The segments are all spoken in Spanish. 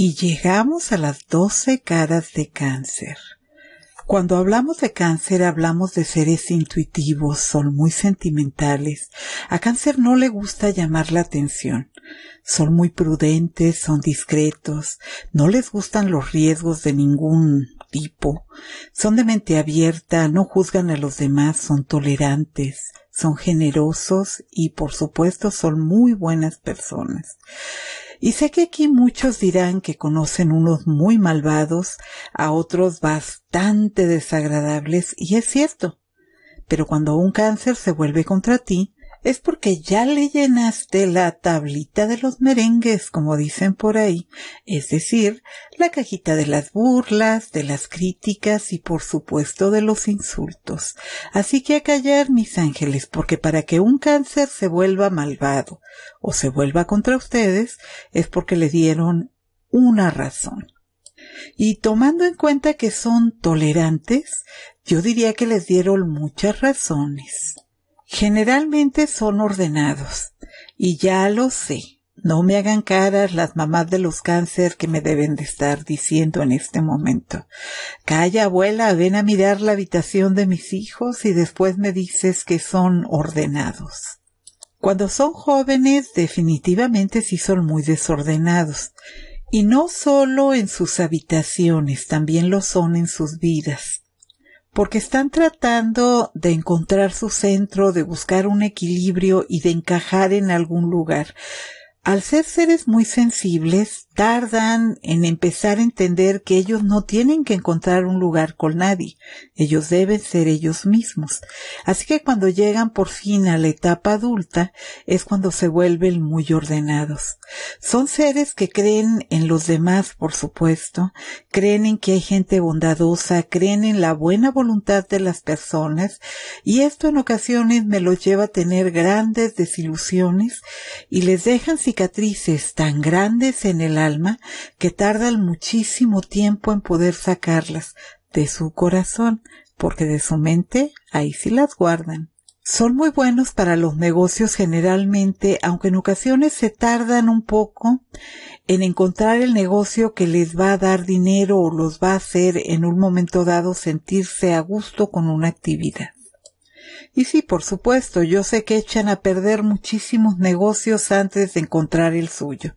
y llegamos a las 12 caras de cáncer. Cuando hablamos de cáncer hablamos de seres intuitivos, son muy sentimentales. A cáncer no le gusta llamar la atención. Son muy prudentes, son discretos, no les gustan los riesgos de ningún tipo. Son de mente abierta, no juzgan a los demás, son tolerantes, son generosos y por supuesto son muy buenas personas. Y sé que aquí muchos dirán que conocen unos muy malvados, a otros bastante desagradables, y es cierto. Pero cuando un cáncer se vuelve contra ti, es porque ya le llenaste la tablita de los merengues, como dicen por ahí, es decir, la cajita de las burlas, de las críticas y por supuesto de los insultos. Así que a callar, mis ángeles, porque para que un cáncer se vuelva malvado o se vuelva contra ustedes, es porque le dieron una razón. Y tomando en cuenta que son tolerantes, yo diría que les dieron muchas razones. Generalmente son ordenados, y ya lo sé. No me hagan caras las mamás de los cáncer que me deben de estar diciendo en este momento. Calla, abuela, ven a mirar la habitación de mis hijos y después me dices que son ordenados. Cuando son jóvenes, definitivamente sí son muy desordenados. Y no solo en sus habitaciones, también lo son en sus vidas porque están tratando de encontrar su centro, de buscar un equilibrio y de encajar en algún lugar. Al ser seres muy sensibles, tardan en empezar a entender que ellos no tienen que encontrar un lugar con nadie, ellos deben ser ellos mismos. Así que cuando llegan por fin a la etapa adulta es cuando se vuelven muy ordenados. Son seres que creen en los demás, por supuesto, creen en que hay gente bondadosa, creen en la buena voluntad de las personas y esto en ocasiones me los lleva a tener grandes desilusiones y les dejan cicatrices tan grandes en el alma que tardan muchísimo tiempo en poder sacarlas de su corazón, porque de su mente ahí sí las guardan. Son muy buenos para los negocios generalmente, aunque en ocasiones se tardan un poco en encontrar el negocio que les va a dar dinero o los va a hacer en un momento dado sentirse a gusto con una actividad. Y sí, por supuesto, yo sé que echan a perder muchísimos negocios antes de encontrar el suyo.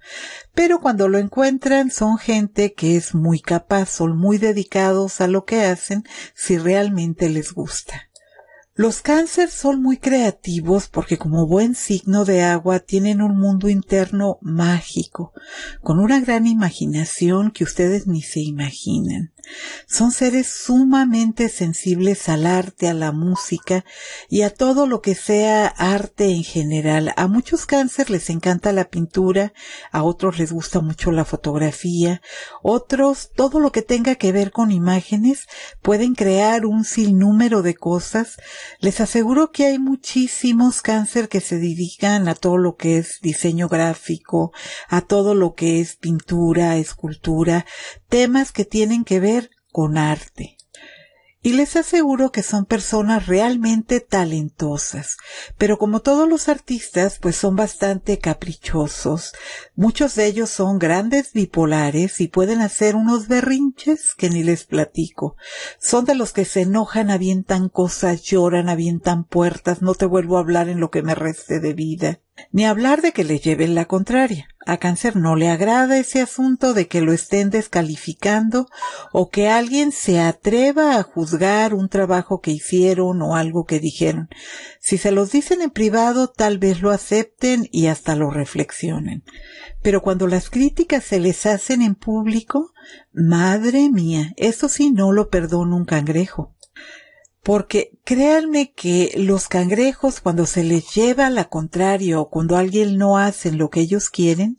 Pero cuando lo encuentran son gente que es muy capaz, son muy dedicados a lo que hacen si realmente les gusta. Los cáncer son muy creativos porque como buen signo de agua tienen un mundo interno mágico, con una gran imaginación que ustedes ni se imaginan. Son seres sumamente sensibles al arte, a la música y a todo lo que sea arte en general. A muchos cáncer les encanta la pintura, a otros les gusta mucho la fotografía, otros todo lo que tenga que ver con imágenes pueden crear un sinnúmero de cosas. Les aseguro que hay muchísimos cáncer que se dedican a todo lo que es diseño gráfico, a todo lo que es pintura, escultura, temas que tienen que ver con arte. Y les aseguro que son personas realmente talentosas, pero como todos los artistas, pues son bastante caprichosos. Muchos de ellos son grandes bipolares y pueden hacer unos berrinches que ni les platico. Son de los que se enojan, avientan cosas, lloran, avientan puertas, no te vuelvo a hablar en lo que me reste de vida. Ni hablar de que le lleven la contraria. A Cáncer no le agrada ese asunto de que lo estén descalificando o que alguien se atreva a juzgar un trabajo que hicieron o algo que dijeron. Si se los dicen en privado, tal vez lo acepten y hasta lo reflexionen. Pero cuando las críticas se les hacen en público, madre mía, eso sí no lo perdona un cangrejo. Porque créanme que los cangrejos cuando se les lleva la contraria o cuando alguien no hace lo que ellos quieren,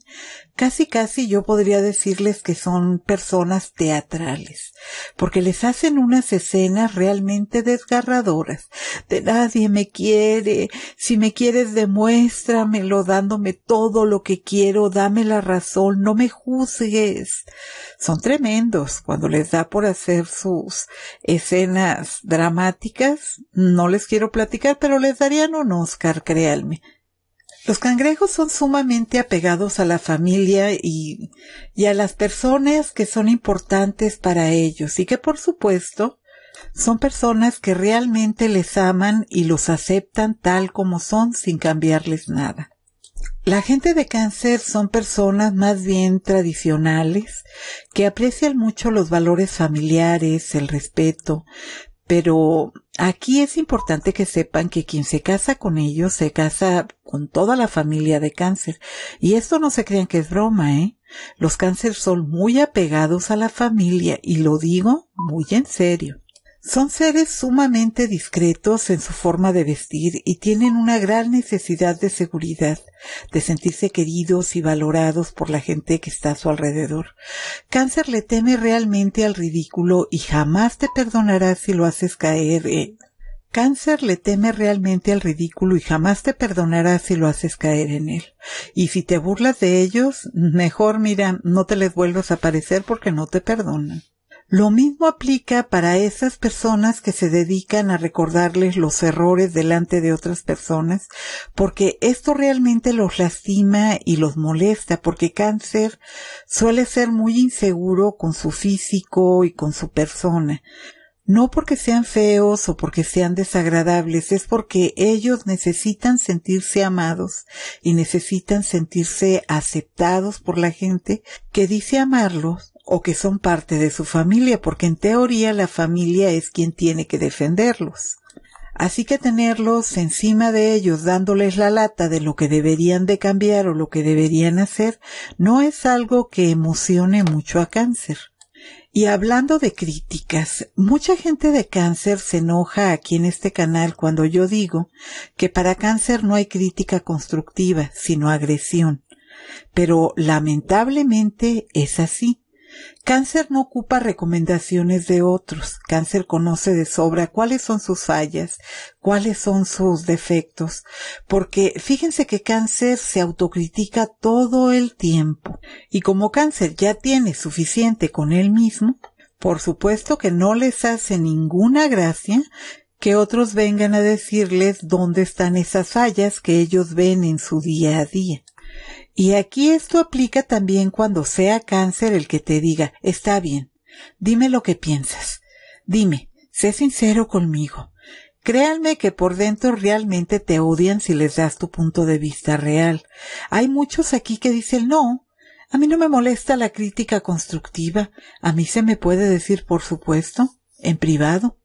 casi casi yo podría decirles que son personas teatrales, porque les hacen unas escenas realmente desgarradoras, de nadie me quiere, si me quieres demuéstramelo dándome todo lo que quiero, dame la razón, no me juzgues. Son tremendos cuando les da por hacer sus escenas dramáticas, no les quiero platicar, pero les darían un Oscar, créanme. Los cangrejos son sumamente apegados a la familia y, y, a las personas que son importantes para ellos y que por supuesto son personas que realmente les aman y los aceptan tal como son sin cambiarles nada. La gente de cáncer son personas más bien tradicionales que aprecian mucho los valores familiares, el respeto, pero Aquí es importante que sepan que quien se casa con ellos se casa con toda la familia de cáncer. Y esto no se crean que es broma, ¿eh? Los cánceres son muy apegados a la familia y lo digo muy en serio. Son seres sumamente discretos en su forma de vestir y tienen una gran necesidad de seguridad, de sentirse queridos y valorados por la gente que está a su alrededor. Cáncer le teme realmente al ridículo y jamás te perdonará si lo haces caer en... Cáncer le teme realmente al ridículo y jamás te perdonará si lo haces caer en él. Y si te burlas de ellos, mejor mira, no te les vuelvas a parecer porque no te perdonan. Lo mismo aplica para esas personas que se dedican a recordarles los errores delante de otras personas, porque esto realmente los lastima y los molesta, porque cáncer suele ser muy inseguro con su físico y con su persona. No porque sean feos o porque sean desagradables, es porque ellos necesitan sentirse amados y necesitan sentirse aceptados por la gente que dice amarlos o que son parte de su familia, porque en teoría la familia es quien tiene que defenderlos. Así que tenerlos encima de ellos dándoles la lata de lo que deberían de cambiar o lo que deberían hacer no es algo que emocione mucho a cáncer. Y hablando de críticas, mucha gente de cáncer se enoja aquí en este canal cuando yo digo que para cáncer no hay crítica constructiva, sino agresión. Pero lamentablemente es así. Cáncer no ocupa recomendaciones de otros. Cáncer conoce de sobra cuáles son sus fallas, cuáles son sus defectos, porque fíjense que cáncer se autocritica todo el tiempo. Y como cáncer ya tiene suficiente con él mismo, por supuesto que no les hace ninguna gracia que otros vengan a decirles dónde están esas fallas que ellos ven en su día a día. Y aquí esto aplica también cuando sea cáncer el que te diga, está bien, dime lo que piensas, dime, sé sincero conmigo. Créanme que por dentro realmente te odian si les das tu punto de vista real. Hay muchos aquí que dicen no. A mí no me molesta la crítica constructiva. A mí se me puede decir, por supuesto, en privado.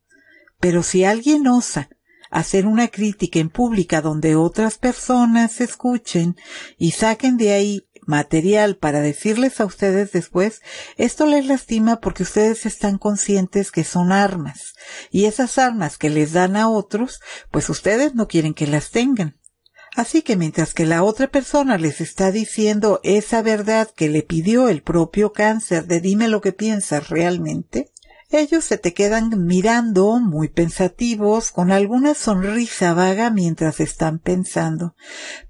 Pero si alguien osa hacer una crítica en pública donde otras personas escuchen y saquen de ahí material para decirles a ustedes después, esto les lastima porque ustedes están conscientes que son armas. Y esas armas que les dan a otros, pues ustedes no quieren que las tengan. Así que mientras que la otra persona les está diciendo esa verdad que le pidió el propio cáncer de dime lo que piensas realmente, ellos se te quedan mirando, muy pensativos, con alguna sonrisa vaga mientras están pensando.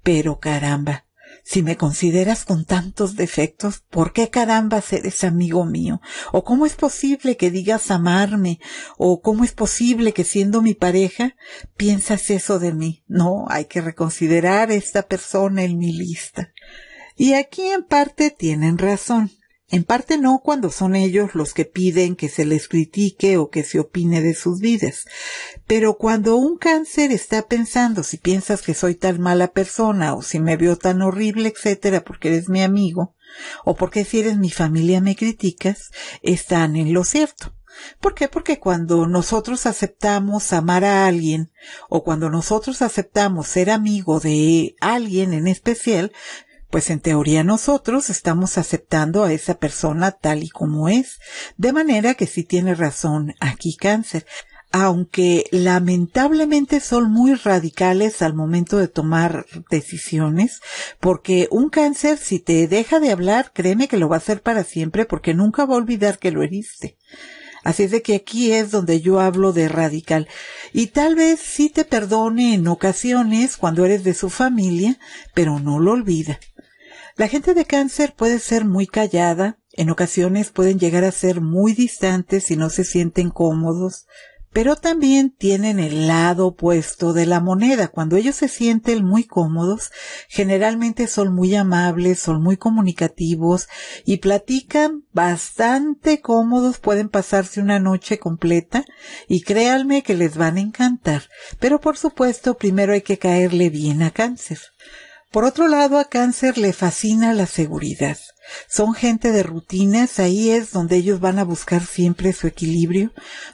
Pero caramba, si me consideras con tantos defectos, ¿por qué caramba eres amigo mío? ¿O cómo es posible que digas amarme? ¿O cómo es posible que siendo mi pareja piensas eso de mí? No, hay que reconsiderar esta persona en mi lista. Y aquí en parte tienen razón. En parte no cuando son ellos los que piden que se les critique o que se opine de sus vidas. Pero cuando un cáncer está pensando si piensas que soy tan mala persona o si me veo tan horrible, etcétera, porque eres mi amigo o porque si eres mi familia me criticas, están en lo cierto. ¿Por qué? Porque cuando nosotros aceptamos amar a alguien o cuando nosotros aceptamos ser amigo de alguien en especial, pues en teoría nosotros estamos aceptando a esa persona tal y como es, de manera que sí tiene razón aquí cáncer. Aunque lamentablemente son muy radicales al momento de tomar decisiones, porque un cáncer si te deja de hablar, créeme que lo va a hacer para siempre porque nunca va a olvidar que lo heriste. Así es de que aquí es donde yo hablo de radical. Y tal vez sí te perdone en ocasiones cuando eres de su familia, pero no lo olvida. La gente de cáncer puede ser muy callada, en ocasiones pueden llegar a ser muy distantes si no se sienten cómodos, pero también tienen el lado opuesto de la moneda. Cuando ellos se sienten muy cómodos, generalmente son muy amables, son muy comunicativos y platican bastante cómodos, pueden pasarse una noche completa y créanme que les van a encantar. Pero por supuesto, primero hay que caerle bien a cáncer. Por otro lado, a Cáncer le fascina la seguridad. Son gente de rutinas, ahí es donde ellos van a buscar siempre su equilibrio,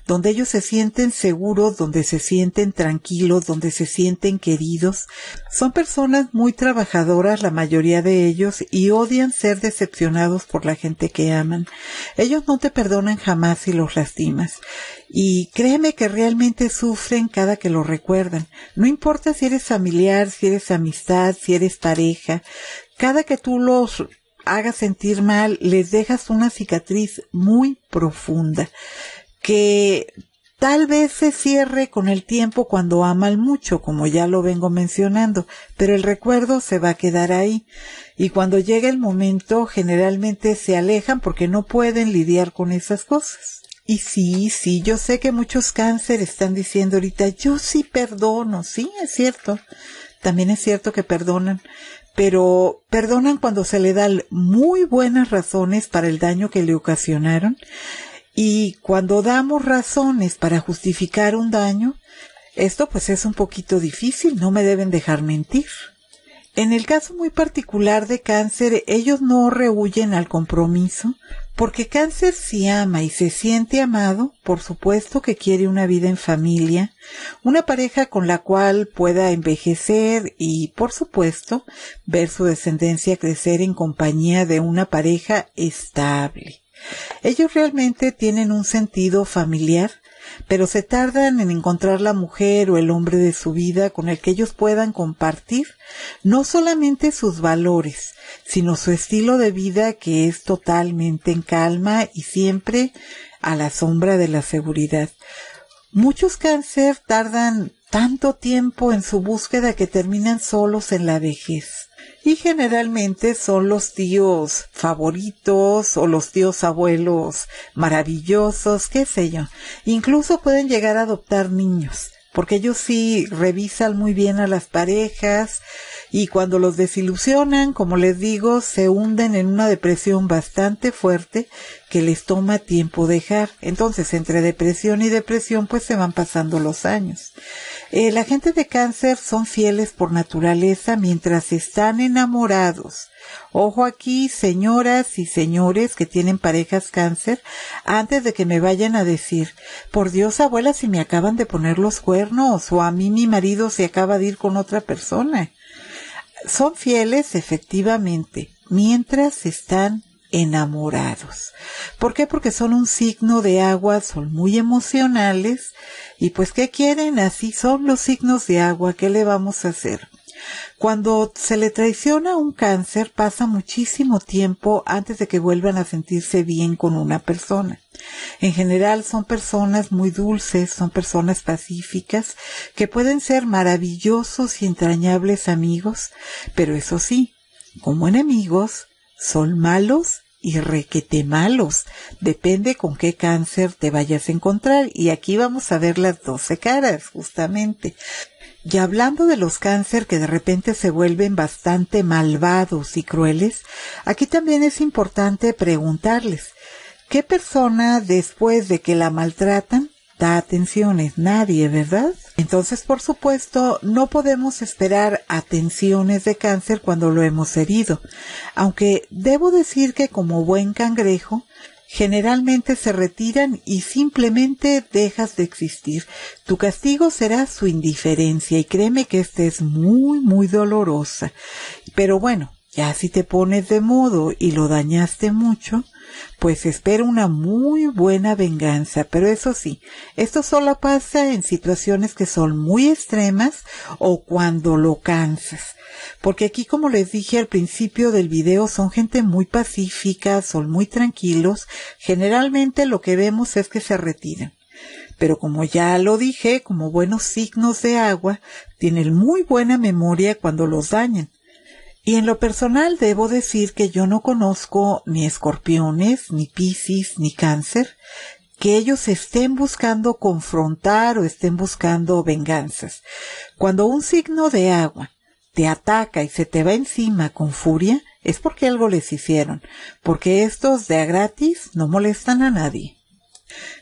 donde ellos se sienten seguros, donde se sienten tranquilos, donde se sienten queridos. Son personas muy trabajadoras, la mayoría de ellos, y odian ser decepcionados por la gente que aman. Ellos no te perdonan jamás si los lastimas. Y créeme que realmente sufren cada que lo recuerdan. No importa si eres familiar, si eres amistad, si eres pareja. Cada que tú los haga sentir mal, les dejas una cicatriz muy profunda que tal vez se cierre con el tiempo cuando aman mucho, como ya lo vengo mencionando, pero el recuerdo se va a quedar ahí. Y cuando llega el momento, generalmente se alejan porque no pueden lidiar con esas cosas. Y sí, sí, yo sé que muchos cáncer están diciendo ahorita, yo sí perdono, sí, es cierto. También es cierto que perdonan, pero perdonan cuando se le dan muy buenas razones para el daño que le ocasionaron y cuando damos razones para justificar un daño, esto pues es un poquito difícil, no me deben dejar mentir. En el caso muy particular de cáncer, ellos no rehuyen al compromiso, porque cáncer si ama y se siente amado, por supuesto que quiere una vida en familia, una pareja con la cual pueda envejecer y, por supuesto, ver su descendencia crecer en compañía de una pareja estable. Ellos realmente tienen un sentido familiar pero se tardan en encontrar la mujer o el hombre de su vida con el que ellos puedan compartir no solamente sus valores, sino su estilo de vida que es totalmente en calma y siempre a la sombra de la seguridad. Muchos cáncer tardan tanto tiempo en su búsqueda que terminan solos en la vejez y generalmente son los tíos favoritos o los tíos abuelos maravillosos, qué sé yo. Incluso pueden llegar a adoptar niños porque ellos sí revisan muy bien a las parejas, y cuando los desilusionan, como les digo, se hunden en una depresión bastante fuerte que les toma tiempo dejar. Entonces, entre depresión y depresión, pues se van pasando los años. Eh, la gente de cáncer son fieles por naturaleza mientras están enamorados. Ojo aquí, señoras y señores que tienen parejas cáncer, antes de que me vayan a decir, por Dios abuela, si me acaban de poner los cuernos o a mí mi marido se acaba de ir con otra persona son fieles efectivamente mientras están enamorados. ¿Por qué? Porque son un signo de agua, son muy emocionales y pues ¿qué quieren? Así son los signos de agua, ¿qué le vamos a hacer? Cuando se le traiciona un cáncer pasa muchísimo tiempo antes de que vuelvan a sentirse bien con una persona. En general son personas muy dulces, son personas pacíficas, que pueden ser maravillosos y entrañables amigos, pero eso sí, como enemigos, son malos y requete malos. Depende con qué cáncer te vayas a encontrar. Y aquí vamos a ver las doce caras, justamente. Y hablando de los cáncer que de repente se vuelven bastante malvados y crueles, aquí también es importante preguntarles, ¿qué persona después de que la maltratan da atenciones? Nadie, ¿verdad? Entonces, por supuesto, no podemos esperar atenciones de cáncer cuando lo hemos herido, aunque debo decir que como buen cangrejo, generalmente se retiran y simplemente dejas de existir. Tu castigo será su indiferencia y créeme que esta es muy, muy dolorosa. Pero bueno, ya si te pones de modo y lo dañaste mucho, pues espera una muy buena venganza, pero eso sí, esto solo pasa en situaciones que son muy extremas o cuando lo cansas. Porque aquí, como les dije al principio del video, son gente muy pacífica, son muy tranquilos. Generalmente lo que vemos es que se retiran. Pero como ya lo dije, como buenos signos de agua, tienen muy buena memoria cuando los dañan. Y en lo personal debo decir que yo no conozco ni escorpiones, ni piscis, ni cáncer, que ellos estén buscando confrontar o estén buscando venganzas. Cuando un signo de agua te ataca y se te va encima con furia, es porque algo les hicieron, porque estos de a gratis no molestan a nadie.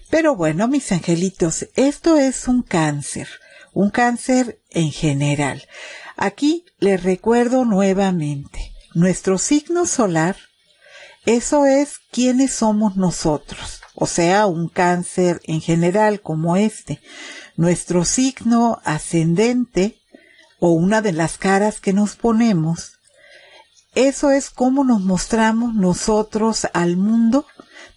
Pero bueno, mis angelitos, esto es un cáncer, un cáncer en general. Aquí les recuerdo nuevamente, nuestro signo solar, eso es quiénes somos nosotros, o sea, un cáncer en general como este. Nuestro signo ascendente, o una de las caras que nos ponemos, eso es cómo nos mostramos nosotros al mundo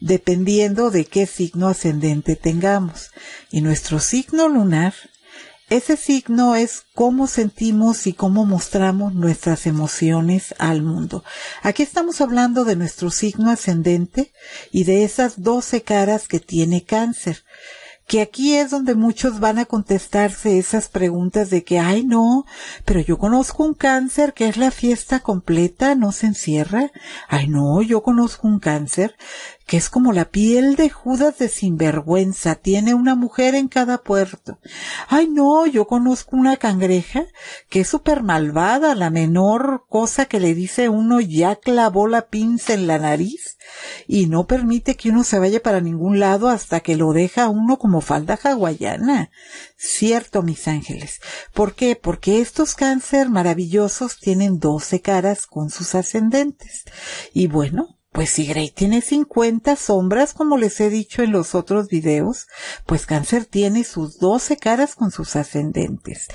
dependiendo de qué signo ascendente tengamos. Y nuestro signo lunar ese signo es cómo sentimos y cómo mostramos nuestras emociones al mundo. Aquí estamos hablando de nuestro signo ascendente y de esas doce caras que tiene cáncer. Que aquí es donde muchos van a contestarse esas preguntas de que, ay no, pero yo conozco un cáncer que es la fiesta completa, no se encierra. Ay no, yo conozco un cáncer que es como la piel de Judas de sinvergüenza, tiene una mujer en cada puerto. Ay, no, yo conozco una cangreja que es súper malvada, la menor cosa que le dice uno ya clavó la pinza en la nariz y no permite que uno se vaya para ningún lado hasta que lo deja uno como falda hawaiana. Cierto, mis ángeles. ¿Por qué? Porque estos cáncer maravillosos tienen doce caras con sus ascendentes. Y bueno, pues si Grey tiene 50 sombras, como les he dicho en los otros videos, pues Cáncer tiene sus 12 caras con sus ascendentes.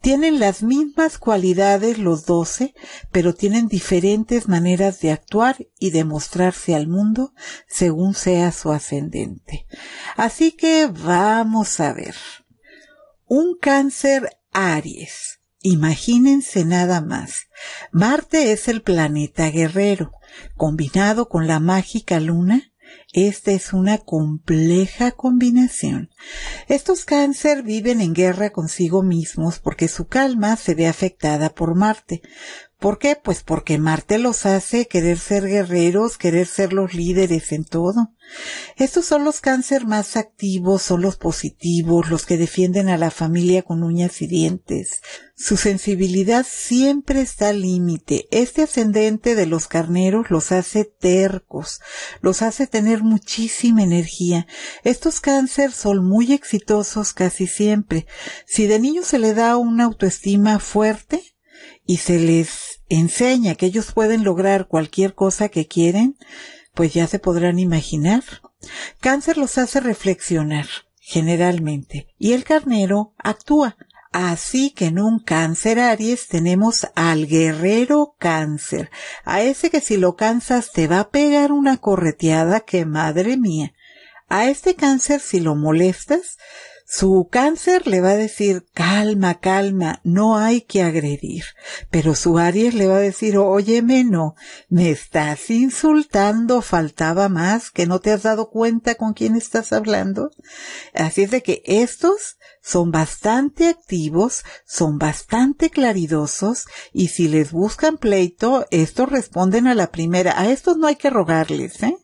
Tienen las mismas cualidades los 12, pero tienen diferentes maneras de actuar y de mostrarse al mundo según sea su ascendente. Así que vamos a ver. Un cáncer Aries Imagínense nada más. Marte es el planeta guerrero. Combinado con la mágica luna, esta es una compleja combinación. Estos cáncer viven en guerra consigo mismos porque su calma se ve afectada por Marte. ¿Por qué? Pues porque Marte los hace querer ser guerreros, querer ser los líderes en todo. Estos son los cáncer más activos, son los positivos, los que defienden a la familia con uñas y dientes. Su sensibilidad siempre está al límite. Este ascendente de los carneros los hace tercos, los hace tener muchísima energía. Estos cáncer son muy exitosos casi siempre. Si de niño se le da una autoestima fuerte, y se les enseña que ellos pueden lograr cualquier cosa que quieren, pues ya se podrán imaginar. Cáncer los hace reflexionar, generalmente, y el carnero actúa. Así que en un cáncer Aries tenemos al guerrero cáncer, a ese que si lo cansas te va a pegar una correteada que madre mía. A este cáncer si lo molestas, su cáncer le va a decir, calma, calma, no hay que agredir. Pero su Aries le va a decir, óyeme, no, me estás insultando, faltaba más, que no te has dado cuenta con quién estás hablando. Así es de que estos son bastante activos, son bastante claridosos y si les buscan pleito, estos responden a la primera. A estos no hay que rogarles, ¿eh?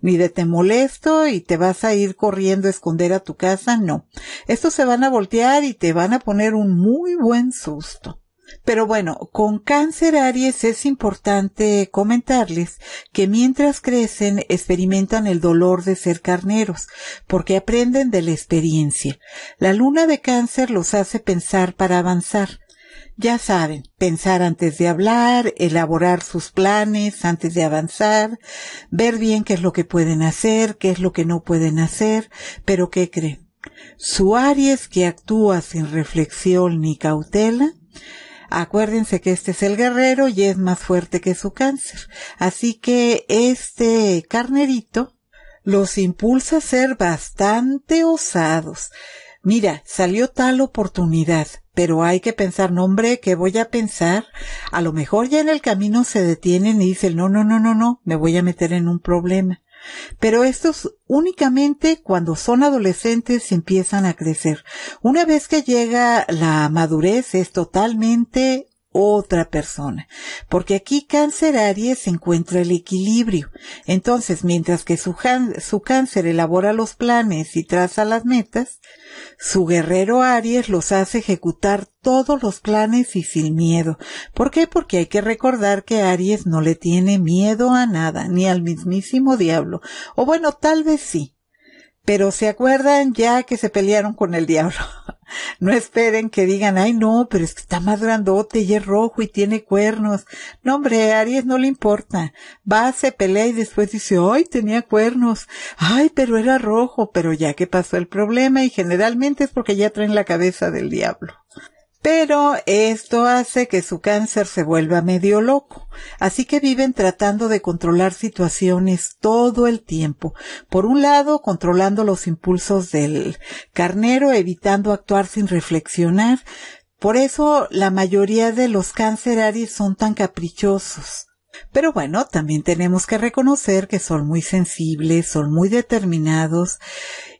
Ni de te molesto y te vas a ir corriendo a esconder a tu casa, no. Estos se van a voltear y te van a poner un muy buen susto. Pero bueno, con cáncer Aries es importante comentarles que mientras crecen experimentan el dolor de ser carneros, porque aprenden de la experiencia. La luna de cáncer los hace pensar para avanzar. Ya saben, pensar antes de hablar, elaborar sus planes antes de avanzar, ver bien qué es lo que pueden hacer, qué es lo que no pueden hacer, pero ¿qué creen? Su Aries que actúa sin reflexión ni cautela, Acuérdense que este es el guerrero y es más fuerte que su cáncer. Así que este carnerito los impulsa a ser bastante osados. Mira, salió tal oportunidad, pero hay que pensar, no hombre, ¿qué voy a pensar? A lo mejor ya en el camino se detienen y dicen, no, no, no, no, no, me voy a meter en un problema. Pero estos únicamente cuando son adolescentes empiezan a crecer. Una vez que llega la madurez es totalmente otra persona, porque aquí cáncer Aries encuentra el equilibrio. Entonces, mientras que su, su, cáncer elabora los planes y traza las metas, su guerrero Aries los hace ejecutar todos los planes y sin miedo. ¿Por qué? Porque hay que recordar que Aries no le tiene miedo a nada, ni al mismísimo diablo. O bueno, tal vez sí. Pero se acuerdan ya que se pelearon con el diablo. No esperen que digan, ay no, pero es que está más grandote y es rojo y tiene cuernos. No, hombre, Aries no le importa. Va, se pelea y después dice, ay, tenía cuernos. Ay, pero era rojo, pero ya que pasó el problema y generalmente es porque ya traen la cabeza del diablo pero esto hace que su cáncer se vuelva medio loco. Así que viven tratando de controlar situaciones todo el tiempo. Por un lado, controlando los impulsos del carnero, evitando actuar sin reflexionar. Por eso la mayoría de los cancerarios son tan caprichosos. Pero bueno, también tenemos que reconocer que son muy sensibles, son muy determinados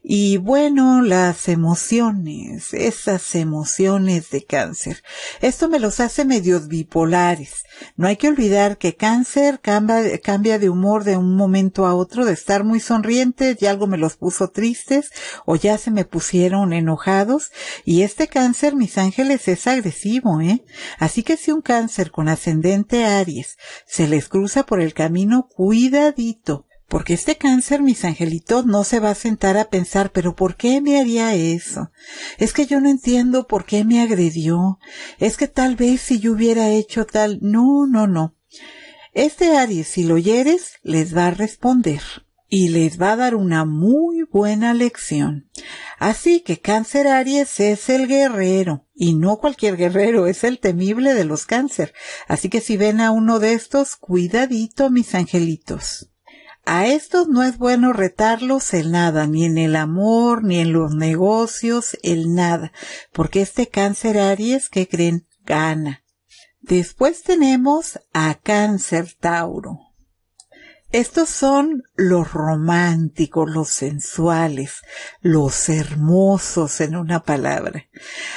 y bueno, las emociones, esas emociones de cáncer. Esto me los hace medios bipolares. No hay que olvidar que cáncer cambia, de humor de un momento a otro, de estar muy sonrientes, y algo me los puso tristes o ya se me pusieron enojados. Y este cáncer, mis ángeles, es agresivo, ¿eh? Así que si un cáncer con ascendente Aries se les cruza por el camino, cuidadito porque este cáncer, mis angelitos, no se va a sentar a pensar, pero ¿por qué me haría eso? Es que yo no entiendo por qué me agredió. Es que tal vez si yo hubiera hecho tal... No, no, no. Este Aries, si lo oyeres, les va a responder y les va a dar una muy buena lección. Así que Cáncer Aries es el guerrero, y no cualquier guerrero, es el temible de los cáncer. Así que si ven a uno de estos, cuidadito mis angelitos. A estos no es bueno retarlos en nada, ni en el amor, ni en los negocios, en nada, porque este cáncer Aries que creen gana. Después tenemos a cáncer Tauro. Estos son los románticos, los sensuales, los hermosos en una palabra.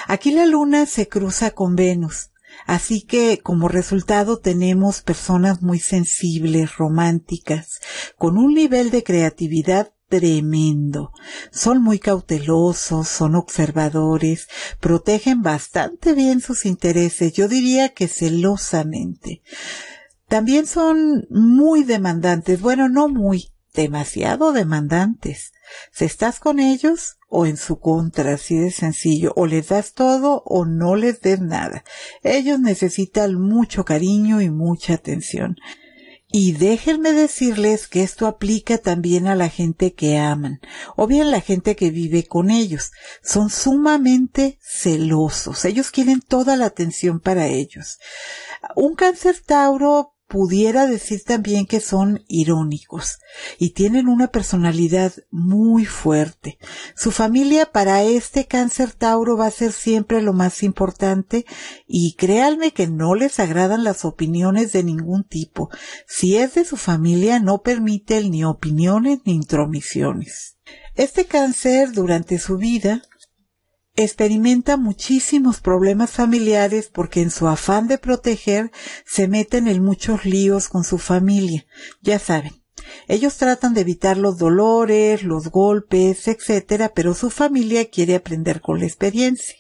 Aquí la luna se cruza con Venus Así que como resultado tenemos personas muy sensibles, románticas, con un nivel de creatividad tremendo. Son muy cautelosos, son observadores, protegen bastante bien sus intereses, yo diría que celosamente. También son muy demandantes, bueno, no muy, demasiado demandantes. Si estás con ellos o en su contra, así de sencillo, o les das todo o no les des nada. Ellos necesitan mucho cariño y mucha atención. Y déjenme decirles que esto aplica también a la gente que aman, o bien la gente que vive con ellos. Son sumamente celosos. Ellos quieren toda la atención para ellos. Un cáncer Tauro pudiera decir también que son irónicos y tienen una personalidad muy fuerte. Su familia para este cáncer Tauro va a ser siempre lo más importante y créanme que no les agradan las opiniones de ningún tipo. Si es de su familia no permite ni opiniones ni intromisiones. Este cáncer durante su vida experimenta muchísimos problemas familiares porque en su afán de proteger se meten en muchos líos con su familia. Ya saben, ellos tratan de evitar los dolores, los golpes, etcétera, pero su familia quiere aprender con la experiencia.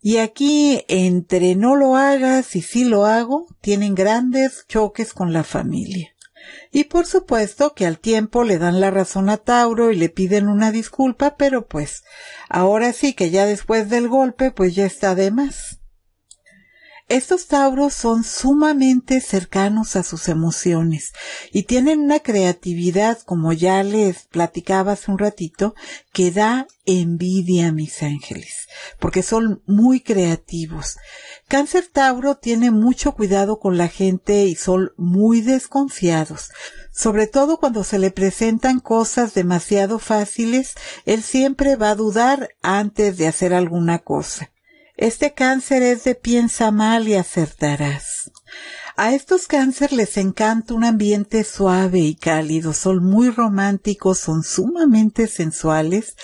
Y aquí, entre no lo hagas y sí lo hago, tienen grandes choques con la familia. Y por supuesto que al tiempo le dan la razón a Tauro y le piden una disculpa, pero pues ahora sí que ya después del golpe pues ya está de más. Estos tauros son sumamente cercanos a sus emociones y tienen una creatividad, como ya les platicaba hace un ratito, que da envidia a mis ángeles, porque son muy creativos. Cáncer Tauro tiene mucho cuidado con la gente y son muy desconfiados. Sobre todo cuando se le presentan cosas demasiado fáciles, él siempre va a dudar antes de hacer alguna cosa. Este cáncer es de piensa mal y acertarás. A estos cáncer les encanta un ambiente suave y cálido, son muy románticos, son sumamente sensuales,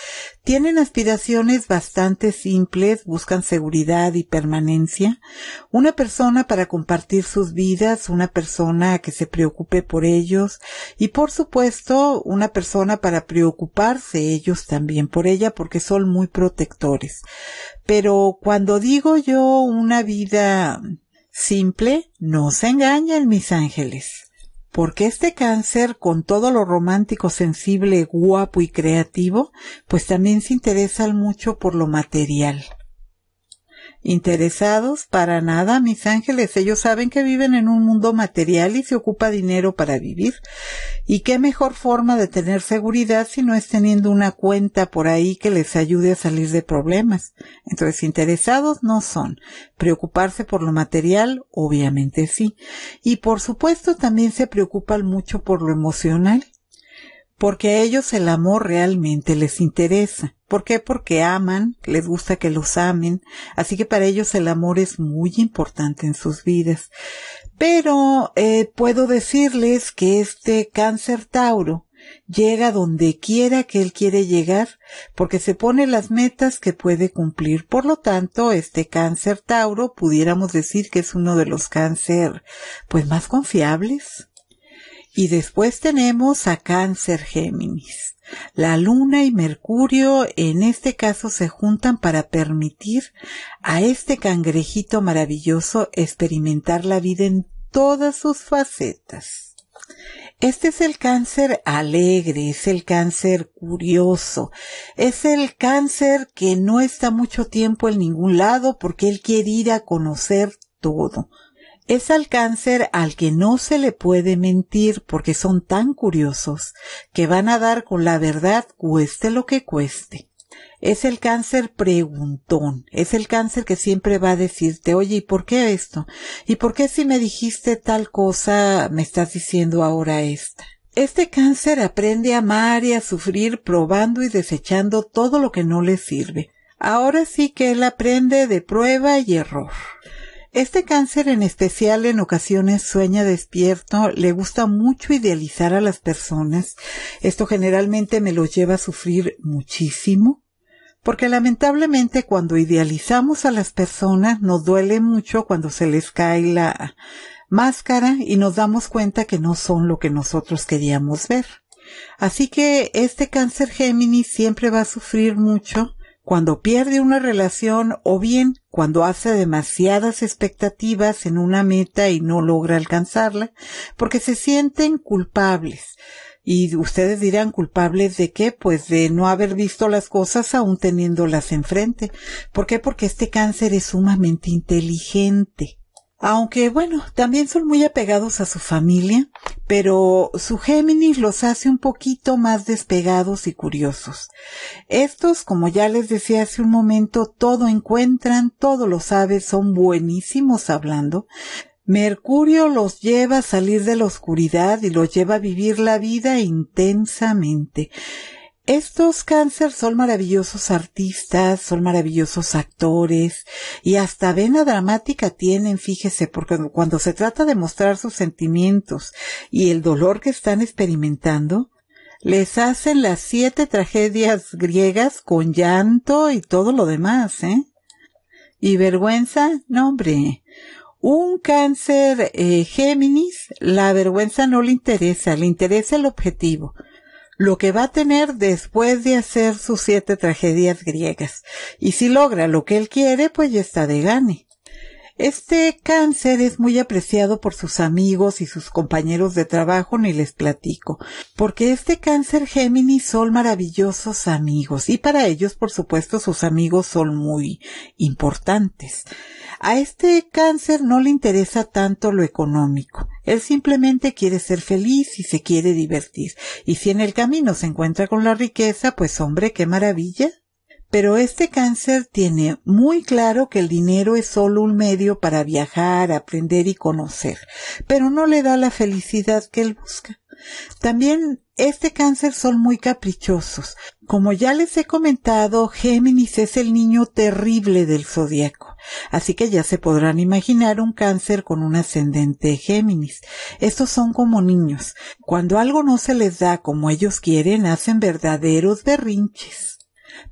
tienen aspiraciones bastante simples, buscan seguridad y permanencia, una persona para compartir sus vidas, una persona que se preocupe por ellos y por supuesto una persona para preocuparse ellos también por ella porque son muy protectores. Pero cuando digo yo una vida Simple, no se engañen, mis ángeles. Porque este cáncer, con todo lo romántico, sensible, guapo y creativo, pues también se interesa mucho por lo material interesados para nada, mis ángeles. Ellos saben que viven en un mundo material y se ocupa dinero para vivir. ¿Y qué mejor forma de tener seguridad si no es teniendo una cuenta por ahí que les ayude a salir de problemas? Entonces, interesados no son. Preocuparse por lo material, obviamente sí. Y por supuesto, también se preocupan mucho por lo emocional porque a ellos el amor realmente les interesa. ¿Por qué? Porque aman, les gusta que los amen, así que para ellos el amor es muy importante en sus vidas. Pero eh, puedo decirles que este cáncer Tauro llega donde quiera que él quiere llegar, porque se pone las metas que puede cumplir. Por lo tanto, este cáncer Tauro pudiéramos decir que es uno de los cáncer, pues más confiables, y después tenemos a cáncer Géminis. La luna y Mercurio en este caso se juntan para permitir a este cangrejito maravilloso experimentar la vida en todas sus facetas. Este es el cáncer alegre, es el cáncer curioso, es el cáncer que no está mucho tiempo en ningún lado porque él quiere ir a conocer todo es al cáncer al que no se le puede mentir porque son tan curiosos que van a dar con la verdad cueste lo que cueste. Es el cáncer preguntón, es el cáncer que siempre va a decirte, oye, ¿y por qué esto? ¿Y por qué si me dijiste tal cosa me estás diciendo ahora esta? Este cáncer aprende a amar y a sufrir probando y desechando todo lo que no le sirve. Ahora sí que él aprende de prueba y error. Este cáncer en especial en ocasiones sueña despierto, le gusta mucho idealizar a las personas. Esto generalmente me lo lleva a sufrir muchísimo, porque lamentablemente cuando idealizamos a las personas nos duele mucho cuando se les cae la máscara y nos damos cuenta que no son lo que nosotros queríamos ver. Así que este cáncer Géminis siempre va a sufrir mucho cuando pierde una relación o bien cuando hace demasiadas expectativas en una meta y no logra alcanzarla, porque se sienten culpables. Y ustedes dirán culpables de qué? Pues de no haber visto las cosas aún teniéndolas enfrente. ¿Por qué? Porque este cáncer es sumamente inteligente. Aunque bueno, también son muy apegados a su familia, pero su Géminis los hace un poquito más despegados y curiosos. Estos, como ya les decía hace un momento, todo encuentran, todo lo saben, son buenísimos hablando, Mercurio los lleva a salir de la oscuridad y los lleva a vivir la vida intensamente. Estos cáncer son maravillosos artistas, son maravillosos actores y hasta vena dramática tienen, fíjese, porque cuando se trata de mostrar sus sentimientos y el dolor que están experimentando, les hacen las siete tragedias griegas con llanto y todo lo demás, ¿eh? Y vergüenza, no hombre. Un cáncer eh, Géminis, la vergüenza no le interesa, le interesa el objetivo lo que va a tener después de hacer sus siete tragedias griegas. Y si logra lo que él quiere, pues ya está de gane. Este cáncer es muy apreciado por sus amigos y sus compañeros de trabajo, ni les platico, porque este cáncer Géminis son maravillosos amigos y para ellos, por supuesto, sus amigos son muy importantes. A este cáncer no le interesa tanto lo económico. Él simplemente quiere ser feliz y se quiere divertir. Y si en el camino se encuentra con la riqueza, pues hombre, qué maravilla. Pero este cáncer tiene muy claro que el dinero es solo un medio para viajar, aprender y conocer, pero no le da la felicidad que él busca. También este cáncer son muy caprichosos. Como ya les he comentado, Géminis es el niño terrible del zodiaco. Así que ya se podrán imaginar un cáncer con un ascendente Géminis. Estos son como niños. Cuando algo no se les da como ellos quieren, hacen verdaderos berrinches.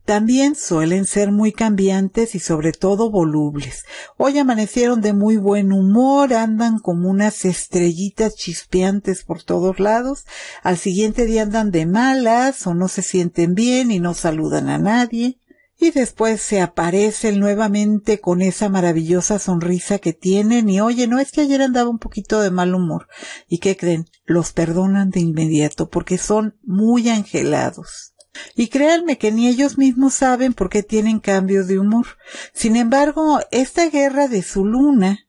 También suelen ser muy cambiantes y sobre todo volubles. Hoy amanecieron de muy buen humor, andan como unas estrellitas chispeantes por todos lados. Al siguiente día andan de malas o no se sienten bien y no saludan a nadie y después se aparecen nuevamente con esa maravillosa sonrisa que tienen y oye, no es que ayer andaba un poquito de mal humor. ¿Y qué creen? Los perdonan de inmediato porque son muy angelados. Y créanme que ni ellos mismos saben por qué tienen cambios de humor. Sin embargo, esta guerra de su luna,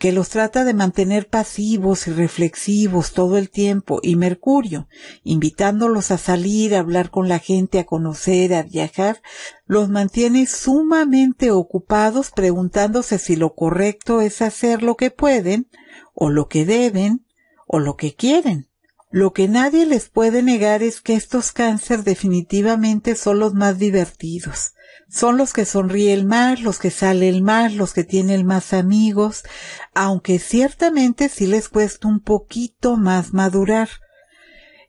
que los trata de mantener pasivos y reflexivos todo el tiempo, y Mercurio, invitándolos a salir, a hablar con la gente, a conocer, a viajar, los mantiene sumamente ocupados preguntándose si lo correcto es hacer lo que pueden, o lo que deben, o lo que quieren. Lo que nadie les puede negar es que estos cáncer definitivamente son los más divertidos. Son los que sonríe el más, los que sale el más, los que tienen más amigos, aunque ciertamente sí les cuesta un poquito más madurar.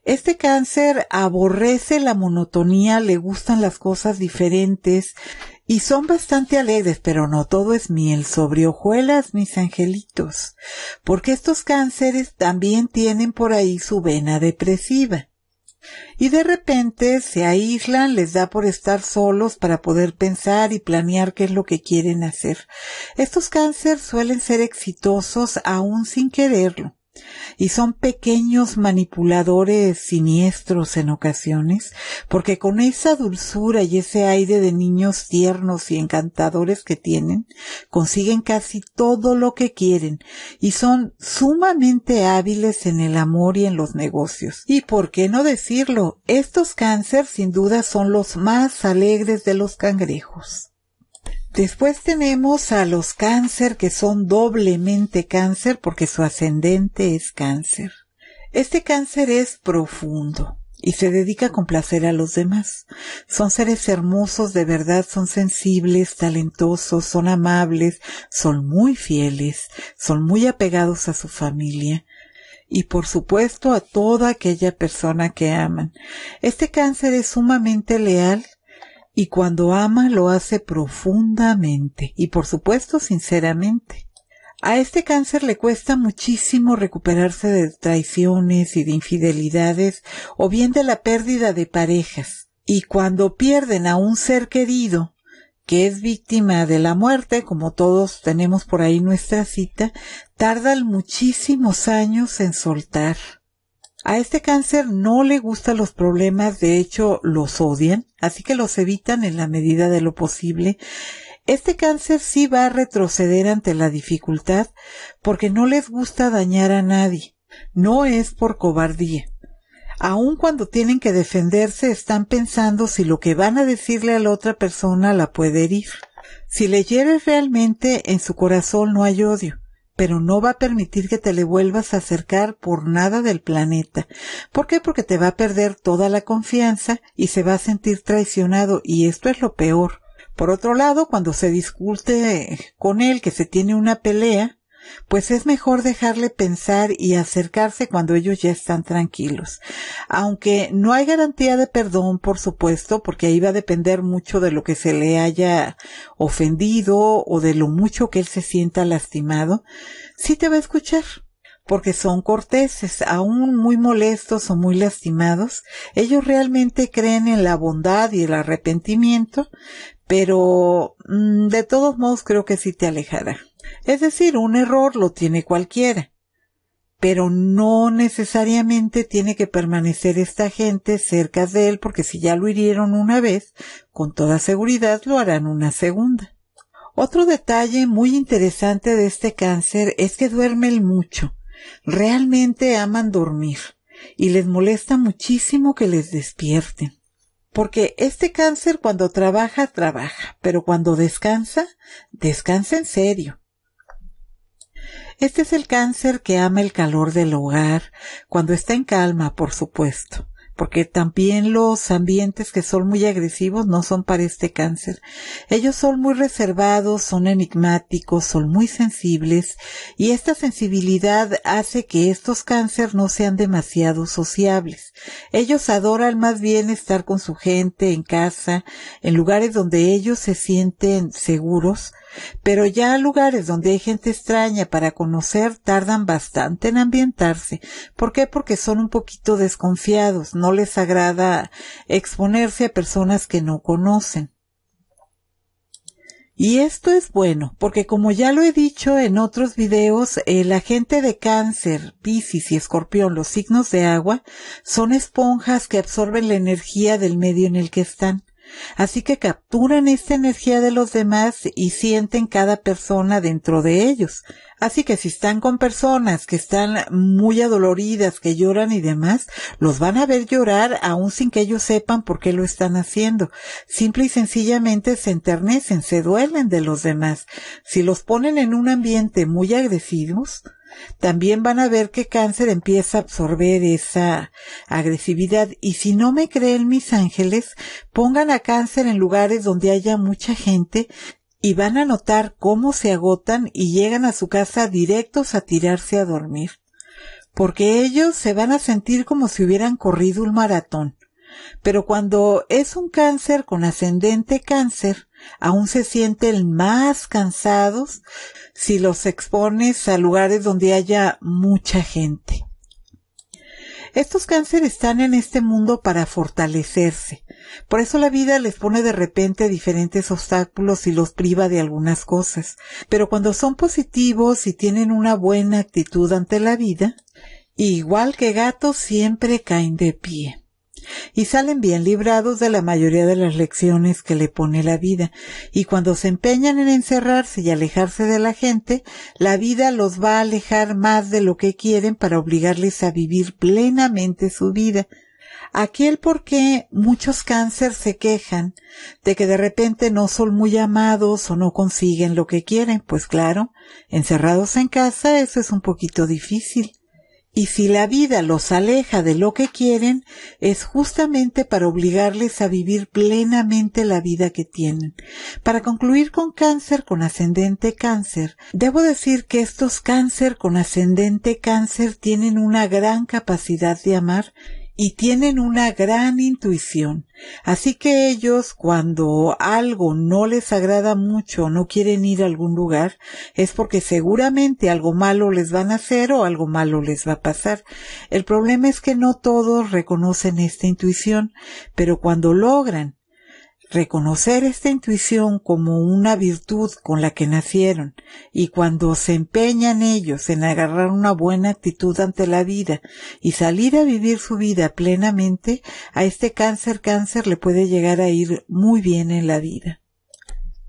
Este cáncer aborrece la monotonía, le gustan las cosas diferentes y son bastante alegres, pero no todo es miel sobre hojuelas, mis angelitos, porque estos cánceres también tienen por ahí su vena depresiva. Y de repente se aíslan, les da por estar solos para poder pensar y planear qué es lo que quieren hacer. Estos cánceres suelen ser exitosos aún sin quererlo y son pequeños manipuladores siniestros en ocasiones, porque con esa dulzura y ese aire de niños tiernos y encantadores que tienen, consiguen casi todo lo que quieren y son sumamente hábiles en el amor y en los negocios. Y por qué no decirlo, estos cáncer sin duda son los más alegres de los cangrejos. Después tenemos a los cáncer que son doblemente cáncer porque su ascendente es cáncer. Este cáncer es profundo y se dedica con placer a los demás. Son seres hermosos, de verdad, son sensibles, talentosos, son amables, son muy fieles, son muy apegados a su familia y por supuesto a toda aquella persona que aman. Este cáncer es sumamente leal y cuando ama lo hace profundamente y por supuesto sinceramente. A este cáncer le cuesta muchísimo recuperarse de traiciones y de infidelidades o bien de la pérdida de parejas. Y cuando pierden a un ser querido que es víctima de la muerte, como todos tenemos por ahí nuestra cita, tardan muchísimos años en soltar. A este cáncer no le gustan los problemas, de hecho los odian, así que los evitan en la medida de lo posible. Este cáncer sí va a retroceder ante la dificultad porque no les gusta dañar a nadie. No es por cobardía. Aun cuando tienen que defenderse, están pensando si lo que van a decirle a la otra persona la puede herir. Si le hieres realmente, en su corazón no hay odio pero no va a permitir que te le vuelvas a acercar por nada del planeta. ¿Por qué? Porque te va a perder toda la confianza y se va a sentir traicionado y esto es lo peor. Por otro lado, cuando se discute con él que se tiene una pelea, pues es mejor dejarle pensar y acercarse cuando ellos ya están tranquilos. Aunque no hay garantía de perdón, por supuesto, porque ahí va a depender mucho de lo que se le haya ofendido o de lo mucho que él se sienta lastimado, sí te va a escuchar porque son corteses, aún muy molestos o muy lastimados. Ellos realmente creen en la bondad y el arrepentimiento, pero mm, de todos modos creo que sí te alejará. Es decir, un error lo tiene cualquiera, pero no necesariamente tiene que permanecer esta gente cerca de él porque si ya lo hirieron una vez, con toda seguridad lo harán una segunda. Otro detalle muy interesante de este cáncer es que duermen mucho. Realmente aman dormir y les molesta muchísimo que les despierten. Porque este cáncer cuando trabaja, trabaja, pero cuando descansa, descansa en serio. Este es el cáncer que ama el calor del hogar, cuando está en calma, por supuesto, porque también los ambientes que son muy agresivos no son para este cáncer. Ellos son muy reservados, son enigmáticos, son muy sensibles y esta sensibilidad hace que estos cánceres no sean demasiado sociables. Ellos adoran más bien estar con su gente en casa, en lugares donde ellos se sienten seguros, pero ya lugares donde hay gente extraña para conocer tardan bastante en ambientarse. ¿Por qué? Porque son un poquito desconfiados, no les agrada exponerse a personas que no conocen. Y esto es bueno, porque como ya lo he dicho en otros videos, la gente de cáncer, piscis y escorpión, los signos de agua, son esponjas que absorben la energía del medio en el que están. Así que capturan esta energía de los demás y sienten cada persona dentro de ellos. Así que si están con personas que están muy adoloridas, que lloran y demás, los van a ver llorar aun sin que ellos sepan por qué lo están haciendo. Simple y sencillamente se enternecen, se duelen de los demás. Si los ponen en un ambiente muy agresivos, también van a ver que cáncer empieza a absorber esa agresividad. Y si no me creen mis ángeles, pongan a cáncer en lugares donde haya mucha gente y van a notar cómo se agotan y llegan a su casa directos a tirarse a dormir. Porque ellos se van a sentir como si hubieran corrido un maratón. Pero cuando es un cáncer con ascendente cáncer, aún se sienten más cansados si los expones a lugares donde haya mucha gente. Estos cánceres están en este mundo para fortalecerse. Por eso la vida les pone de repente diferentes obstáculos y los priva de algunas cosas. Pero cuando son positivos y tienen una buena actitud ante la vida, igual que gatos siempre caen de pie y salen bien librados de la mayoría de las lecciones que le pone la vida. Y cuando se empeñan en encerrarse y alejarse de la gente, la vida los va a alejar más de lo que quieren para obligarles a vivir plenamente su vida. Aquel por qué muchos cáncer se quejan de que de repente no son muy amados o no consiguen lo que quieren, pues claro, encerrados en casa eso es un poquito difícil. Y si la vida los aleja de lo que quieren, es justamente para obligarles a vivir plenamente la vida que tienen. Para concluir con cáncer con ascendente cáncer, debo decir que estos cáncer con ascendente cáncer tienen una gran capacidad de amar y tienen una gran intuición. Así que ellos cuando algo no les agrada mucho, no quieren ir a algún lugar, es porque seguramente algo malo les van a hacer o algo malo les va a pasar. El problema es que no todos reconocen esta intuición, pero cuando logran Reconocer esta intuición como una virtud con la que nacieron y cuando se empeñan ellos en agarrar una buena actitud ante la vida y salir a vivir su vida plenamente, a este cáncer cáncer le puede llegar a ir muy bien en la vida.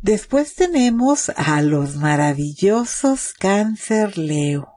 Después tenemos a los maravillosos cáncer Leo.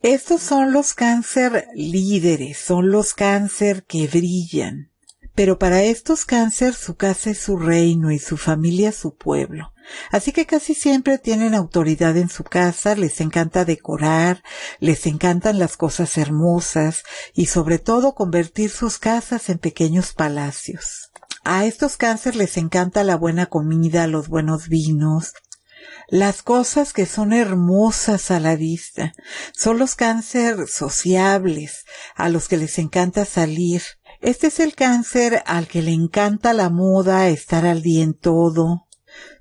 Estos son los cáncer líderes, son los cáncer que brillan pero para estos cáncer su casa es su reino y su familia su pueblo. Así que casi siempre tienen autoridad en su casa, les encanta decorar, les encantan las cosas hermosas y sobre todo convertir sus casas en pequeños palacios. A estos cáncer les encanta la buena comida, los buenos vinos, las cosas que son hermosas a la vista. Son los cáncer sociables, a los que les encanta salir, este es el cáncer al que le encanta la moda, estar al día en todo,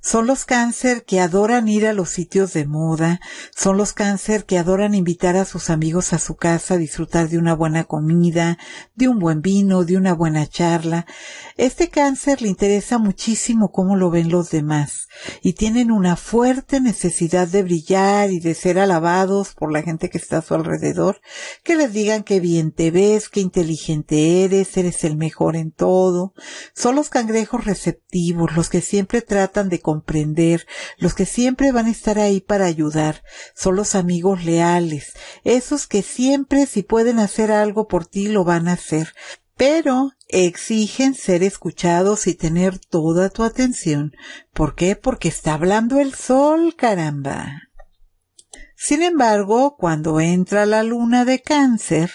son los cáncer que adoran ir a los sitios de moda, son los cáncer que adoran invitar a sus amigos a su casa a disfrutar de una buena comida, de un buen vino, de una buena charla. Este cáncer le interesa muchísimo cómo lo ven los demás y tienen una fuerte necesidad de brillar y de ser alabados por la gente que está a su alrededor, que les digan qué bien te ves, qué inteligente eres, eres el mejor en todo. Son los cangrejos receptivos, los que siempre tratan de comprender, los que siempre van a estar ahí para ayudar, son los amigos leales, esos que siempre si pueden hacer algo por ti lo van a hacer, pero exigen ser escuchados y tener toda tu atención. ¿Por qué? Porque está hablando el sol, caramba. Sin embargo, cuando entra la luna de cáncer,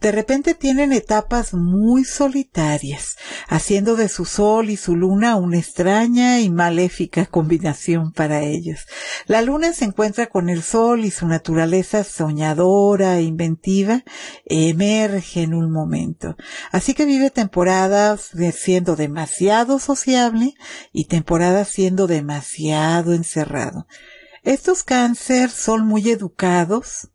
de repente tienen etapas muy solitarias, haciendo de su sol y su luna una extraña y maléfica combinación para ellos. La luna se encuentra con el sol y su naturaleza soñadora e inventiva emerge en un momento. Así que vive temporadas siendo demasiado sociable y temporadas siendo demasiado encerrado. Estos cáncer son muy educados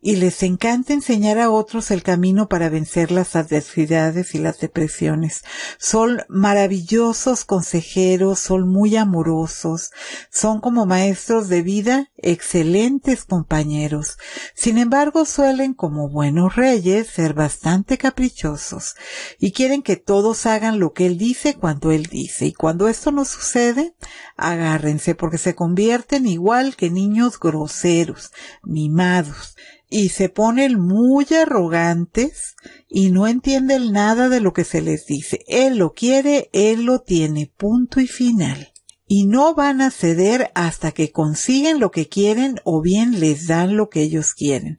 y les encanta enseñar a otros el camino para vencer las adversidades y las depresiones. Son maravillosos consejeros, son muy amorosos, son como maestros de vida excelentes compañeros. Sin embargo, suelen, como buenos reyes, ser bastante caprichosos y quieren que todos hagan lo que él dice cuando él dice. Y cuando esto no sucede, agárrense porque se convierten igual que niños groseros, mimados y se ponen muy arrogantes y no entienden nada de lo que se les dice. Él lo quiere, él lo tiene, punto y final. Y no van a ceder hasta que consiguen lo que quieren o bien les dan lo que ellos quieren.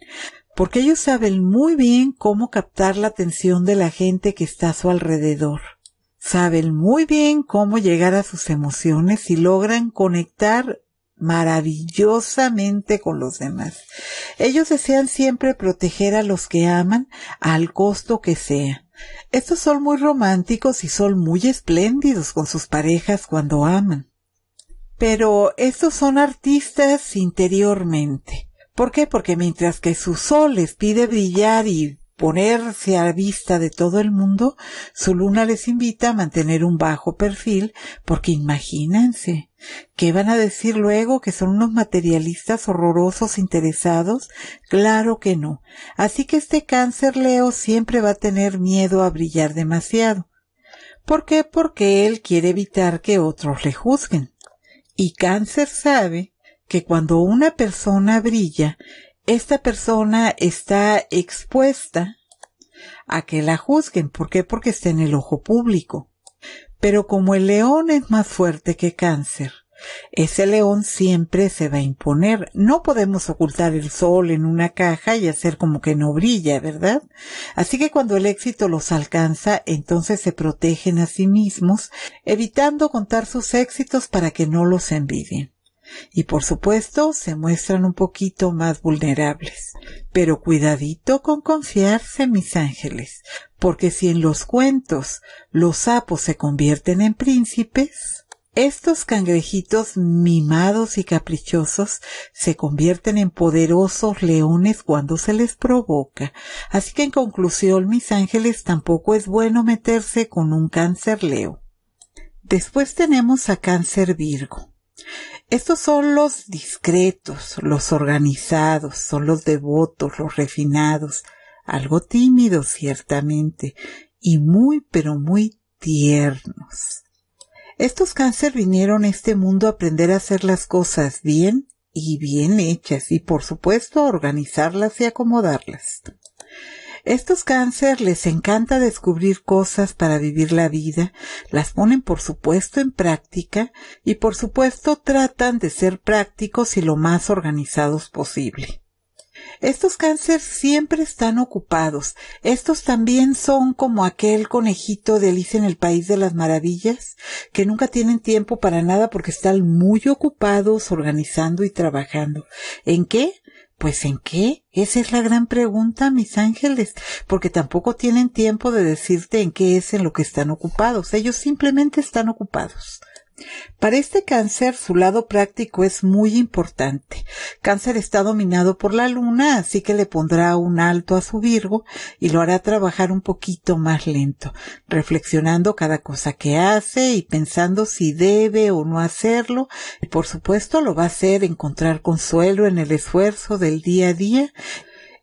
Porque ellos saben muy bien cómo captar la atención de la gente que está a su alrededor. Saben muy bien cómo llegar a sus emociones y logran conectar maravillosamente con los demás. Ellos desean siempre proteger a los que aman al costo que sea. Estos son muy románticos y son muy espléndidos con sus parejas cuando aman. Pero estos son artistas interiormente. ¿Por qué? Porque mientras que su sol les pide brillar y ponerse a vista de todo el mundo, su luna les invita a mantener un bajo perfil, porque imagínense, ¿Qué van a decir luego que son unos materialistas horrorosos interesados? Claro que no. Así que este cáncer Leo siempre va a tener miedo a brillar demasiado. ¿Por qué? Porque él quiere evitar que otros le juzguen. Y cáncer sabe que cuando una persona brilla, esta persona está expuesta a que la juzguen. ¿Por qué? Porque está en el ojo público. Pero como el león es más fuerte que cáncer, ese león siempre se va a imponer. No podemos ocultar el sol en una caja y hacer como que no brilla, ¿verdad? Así que cuando el éxito los alcanza, entonces se protegen a sí mismos, evitando contar sus éxitos para que no los envidien y por supuesto se muestran un poquito más vulnerables. Pero cuidadito con confiarse, mis ángeles, porque si en los cuentos los sapos se convierten en príncipes, estos cangrejitos mimados y caprichosos se convierten en poderosos leones cuando se les provoca. Así que en conclusión, mis ángeles, tampoco es bueno meterse con un cáncer leo. Después tenemos a cáncer Virgo. Estos son los discretos, los organizados, son los devotos, los refinados, algo tímidos ciertamente, y muy pero muy tiernos. Estos cáncer vinieron a este mundo a aprender a hacer las cosas bien y bien hechas y por supuesto a organizarlas y acomodarlas. Estos cáncer les encanta descubrir cosas para vivir la vida, las ponen por supuesto en práctica y por supuesto tratan de ser prácticos y lo más organizados posible. Estos cánceres siempre están ocupados. Estos también son como aquel conejito de Alice en el País de las Maravillas, que nunca tienen tiempo para nada porque están muy ocupados organizando y trabajando. ¿En qué? Pues en qué? Esa es la gran pregunta, mis ángeles, porque tampoco tienen tiempo de decirte en qué es en lo que están ocupados. Ellos simplemente están ocupados. Para este cáncer, su lado práctico es muy importante. Cáncer está dominado por la luna, así que le pondrá un alto a su Virgo y lo hará trabajar un poquito más lento, reflexionando cada cosa que hace y pensando si debe o no hacerlo. Y por supuesto lo va a hacer encontrar consuelo en el esfuerzo del día a día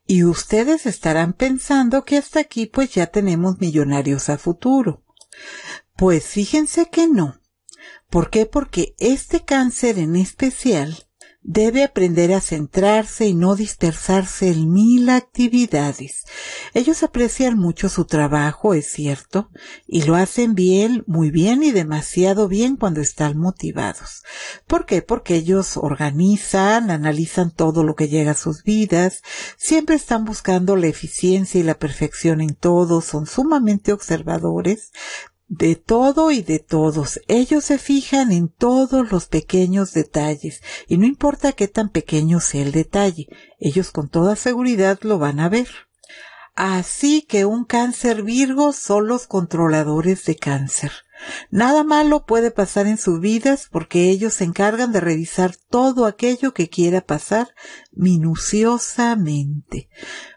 y ustedes estarán pensando que hasta aquí pues ya tenemos millonarios a futuro. Pues fíjense que no. ¿Por qué? Porque este cáncer en especial debe aprender a centrarse y no dispersarse en mil actividades. Ellos aprecian mucho su trabajo, es cierto, y lo hacen bien, muy bien y demasiado bien cuando están motivados. ¿Por qué? Porque ellos organizan, analizan todo lo que llega a sus vidas, siempre están buscando la eficiencia y la perfección en todo, son sumamente observadores, de todo y de todos. Ellos se fijan en todos los pequeños detalles y no importa qué tan pequeño sea el detalle, ellos con toda seguridad lo van a ver. Así que un cáncer Virgo son los controladores de cáncer. Nada malo puede pasar en sus vidas porque ellos se encargan de revisar todo aquello que quiera pasar minuciosamente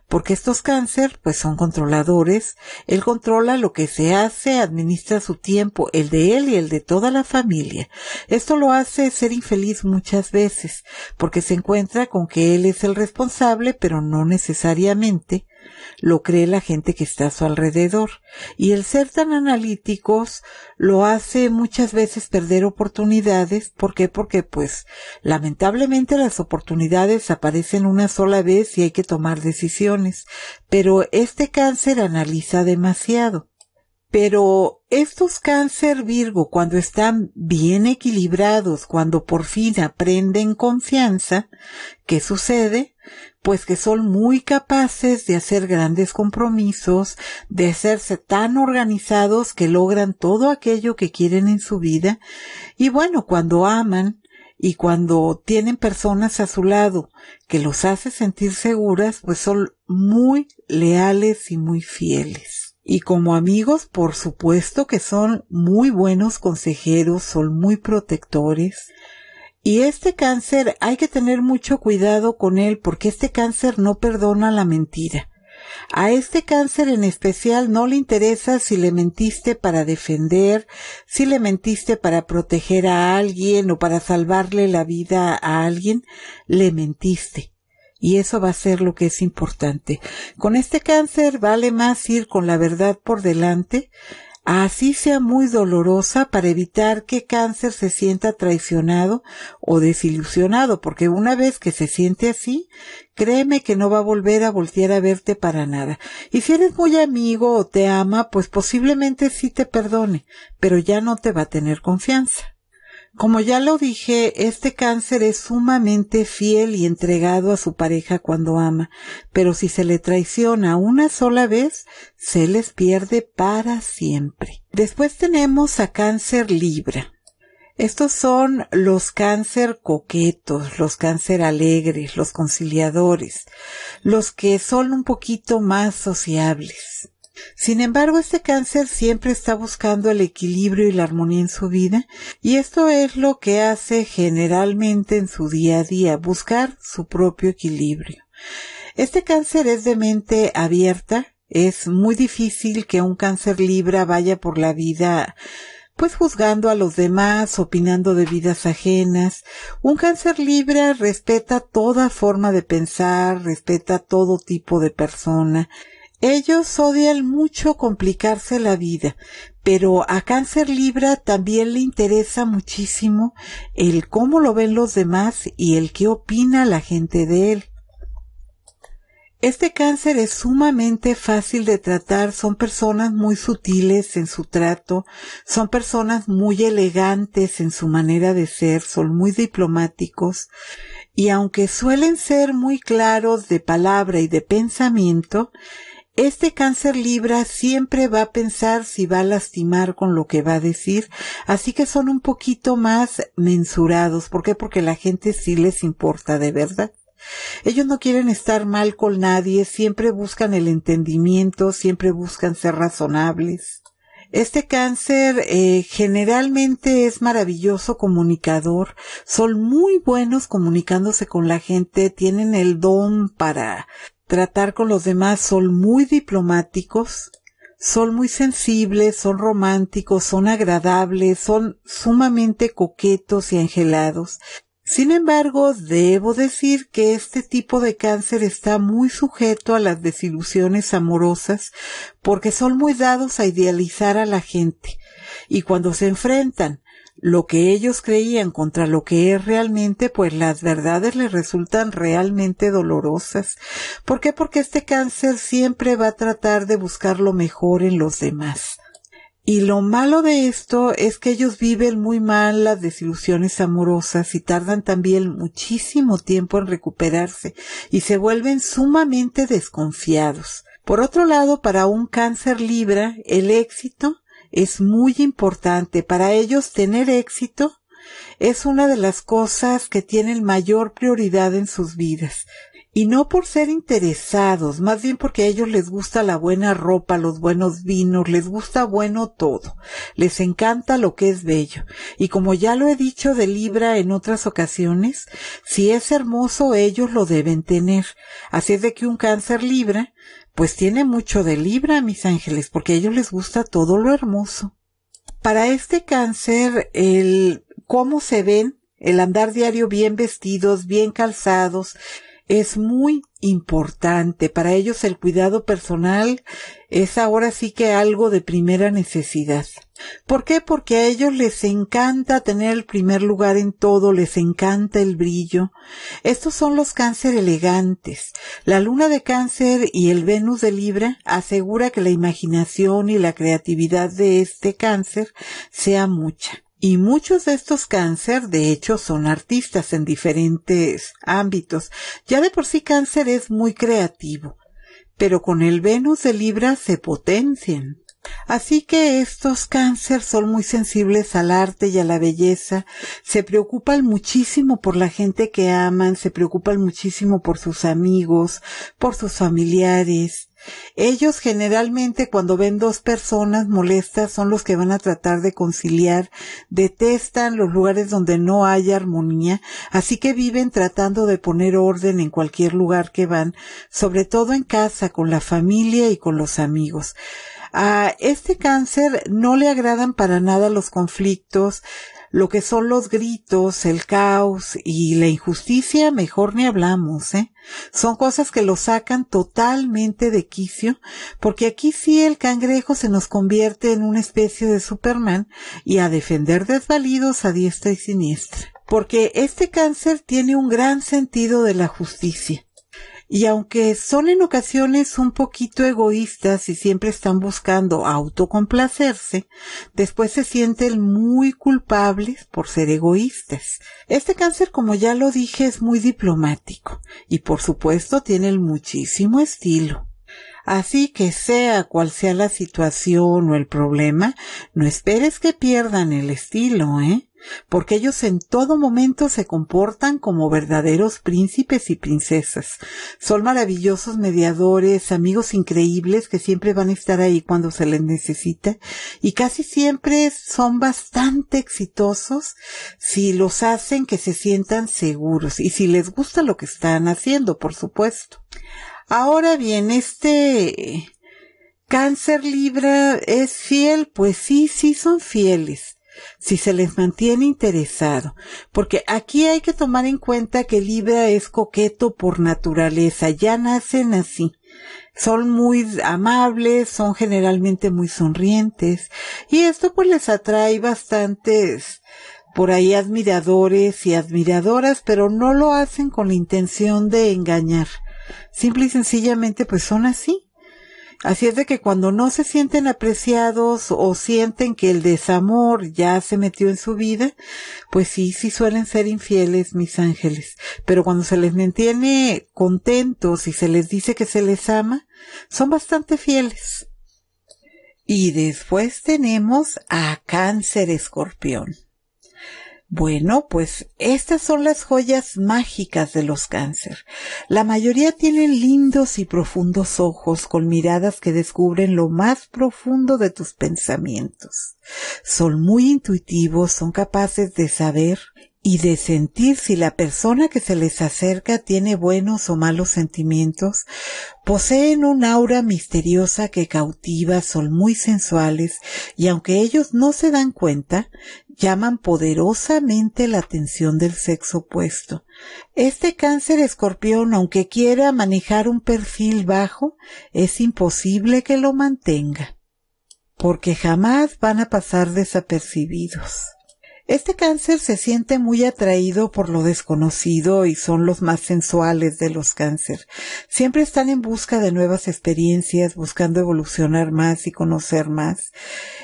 porque estos cáncer pues son controladores, él controla lo que se hace, administra su tiempo, el de él y el de toda la familia. Esto lo hace ser infeliz muchas veces, porque se encuentra con que él es el responsable, pero no necesariamente lo cree la gente que está a su alrededor. Y el ser tan analíticos lo hace muchas veces perder oportunidades. ¿Por qué? Porque pues lamentablemente las oportunidades aparecen una sola vez y hay que tomar decisiones. Pero este cáncer analiza demasiado. Pero estos cáncer Virgo, cuando están bien equilibrados, cuando por fin aprenden confianza, ¿qué sucede? pues que son muy capaces de hacer grandes compromisos, de hacerse tan organizados que logran todo aquello que quieren en su vida. Y bueno, cuando aman y cuando tienen personas a su lado que los hace sentir seguras, pues son muy leales y muy fieles. Y como amigos, por supuesto que son muy buenos consejeros, son muy protectores, y este cáncer hay que tener mucho cuidado con él porque este cáncer no perdona la mentira. A este cáncer en especial no le interesa si le mentiste para defender, si le mentiste para proteger a alguien o para salvarle la vida a alguien, le mentiste. Y eso va a ser lo que es importante. Con este cáncer vale más ir con la verdad por delante así sea muy dolorosa, para evitar que cáncer se sienta traicionado o desilusionado, porque una vez que se siente así, créeme que no va a volver a voltear a verte para nada. Y si eres muy amigo o te ama, pues posiblemente sí te perdone, pero ya no te va a tener confianza. Como ya lo dije, este cáncer es sumamente fiel y entregado a su pareja cuando ama, pero si se le traiciona una sola vez, se les pierde para siempre. Después tenemos a cáncer Libra. Estos son los cáncer coquetos, los cáncer alegres, los conciliadores, los que son un poquito más sociables. Sin embargo, este cáncer siempre está buscando el equilibrio y la armonía en su vida, y esto es lo que hace generalmente en su día a día, buscar su propio equilibrio. Este cáncer es de mente abierta, es muy difícil que un cáncer libra vaya por la vida pues juzgando a los demás, opinando de vidas ajenas. Un cáncer libra respeta toda forma de pensar, respeta todo tipo de persona. Ellos odian mucho complicarse la vida, pero a Cáncer Libra también le interesa muchísimo el cómo lo ven los demás y el qué opina la gente de él. Este cáncer es sumamente fácil de tratar, son personas muy sutiles en su trato, son personas muy elegantes en su manera de ser, son muy diplomáticos y aunque suelen ser muy claros de palabra y de pensamiento, este cáncer Libra siempre va a pensar si va a lastimar con lo que va a decir, así que son un poquito más mensurados. ¿Por qué? Porque la gente sí les importa de verdad. Ellos no quieren estar mal con nadie, siempre buscan el entendimiento, siempre buscan ser razonables. Este cáncer eh, generalmente es maravilloso comunicador, son muy buenos comunicándose con la gente, tienen el don para tratar con los demás son muy diplomáticos, son muy sensibles, son románticos, son agradables, son sumamente coquetos y angelados. Sin embargo, debo decir que este tipo de cáncer está muy sujeto a las desilusiones amorosas porque son muy dados a idealizar a la gente y cuando se enfrentan lo que ellos creían contra lo que es realmente, pues las verdades les resultan realmente dolorosas. ¿Por qué? Porque este cáncer siempre va a tratar de buscar lo mejor en los demás. Y lo malo de esto es que ellos viven muy mal las desilusiones amorosas y tardan también muchísimo tiempo en recuperarse y se vuelven sumamente desconfiados. Por otro lado, para un cáncer libra, el éxito es muy importante. Para ellos tener éxito es una de las cosas que tienen mayor prioridad en sus vidas. Y no por ser interesados, más bien porque a ellos les gusta la buena ropa, los buenos vinos, les gusta bueno todo, les encanta lo que es bello. Y como ya lo he dicho de Libra en otras ocasiones, si es hermoso ellos lo deben tener. Así es de que un cáncer Libra pues tiene mucho de Libra, mis ángeles, porque a ellos les gusta todo lo hermoso. Para este cáncer, el cómo se ven, el andar diario bien vestidos, bien calzados, es muy importante. Para ellos el cuidado personal es ahora sí que algo de primera necesidad. ¿Por qué? Porque a ellos les encanta tener el primer lugar en todo, les encanta el brillo. Estos son los cáncer elegantes. La luna de cáncer y el Venus de Libra asegura que la imaginación y la creatividad de este cáncer sea mucha. Y muchos de estos cáncer, de hecho, son artistas en diferentes ámbitos. Ya de por sí cáncer es muy creativo, pero con el Venus de Libra se potencian. Así que estos cáncer son muy sensibles al arte y a la belleza, se preocupan muchísimo por la gente que aman, se preocupan muchísimo por sus amigos, por sus familiares, ellos generalmente cuando ven dos personas molestas son los que van a tratar de conciliar, detestan los lugares donde no hay armonía, así que viven tratando de poner orden en cualquier lugar que van, sobre todo en casa, con la familia y con los amigos. A este cáncer no le agradan para nada los conflictos, lo que son los gritos, el caos y la injusticia, mejor ni hablamos, ¿eh? Son cosas que lo sacan totalmente de quicio, porque aquí sí el cangrejo se nos convierte en una especie de Superman y a defender desvalidos a diestra y siniestra. Porque este cáncer tiene un gran sentido de la justicia. Y aunque son en ocasiones un poquito egoístas y siempre están buscando autocomplacerse, después se sienten muy culpables por ser egoístas. Este cáncer, como ya lo dije, es muy diplomático y por supuesto tiene muchísimo estilo. Así que sea cual sea la situación o el problema, no esperes que pierdan el estilo, ¿eh? porque ellos en todo momento se comportan como verdaderos príncipes y princesas. Son maravillosos mediadores, amigos increíbles que siempre van a estar ahí cuando se les necesita y casi siempre son bastante exitosos si los hacen que se sientan seguros y si les gusta lo que están haciendo, por supuesto. Ahora bien, este Cáncer Libra es fiel, pues sí, sí son fieles si se les mantiene interesado, porque aquí hay que tomar en cuenta que Libra es coqueto por naturaleza, ya nacen así. Son muy amables, son generalmente muy sonrientes, y esto pues les atrae bastantes por ahí admiradores y admiradoras, pero no lo hacen con la intención de engañar. Simple y sencillamente pues son así. Así es de que cuando no se sienten apreciados o sienten que el desamor ya se metió en su vida, pues sí, sí suelen ser infieles mis ángeles. Pero cuando se les mantiene contentos y se les dice que se les ama, son bastante fieles. Y después tenemos a cáncer escorpión. Bueno, pues estas son las joyas mágicas de los cáncer. La mayoría tienen lindos y profundos ojos con miradas que descubren lo más profundo de tus pensamientos. Son muy intuitivos, son capaces de saber y de sentir si la persona que se les acerca tiene buenos o malos sentimientos, poseen un aura misteriosa que cautiva, son muy sensuales y aunque ellos no se dan cuenta, llaman poderosamente la atención del sexo opuesto. Este cáncer escorpión, aunque quiera manejar un perfil bajo, es imposible que lo mantenga, porque jamás van a pasar desapercibidos. Este cáncer se siente muy atraído por lo desconocido y son los más sensuales de los cáncer. Siempre están en busca de nuevas experiencias, buscando evolucionar más y conocer más.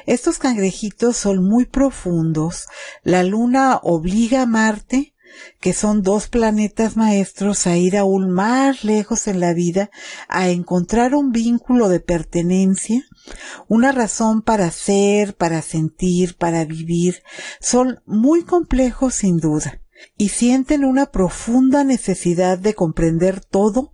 Estos cangrejitos son muy profundos. La luna obliga a Marte que son dos planetas maestros a ir aún más lejos en la vida, a encontrar un vínculo de pertenencia una razón para ser, para sentir, para vivir, son muy complejos sin duda, y sienten una profunda necesidad de comprender todo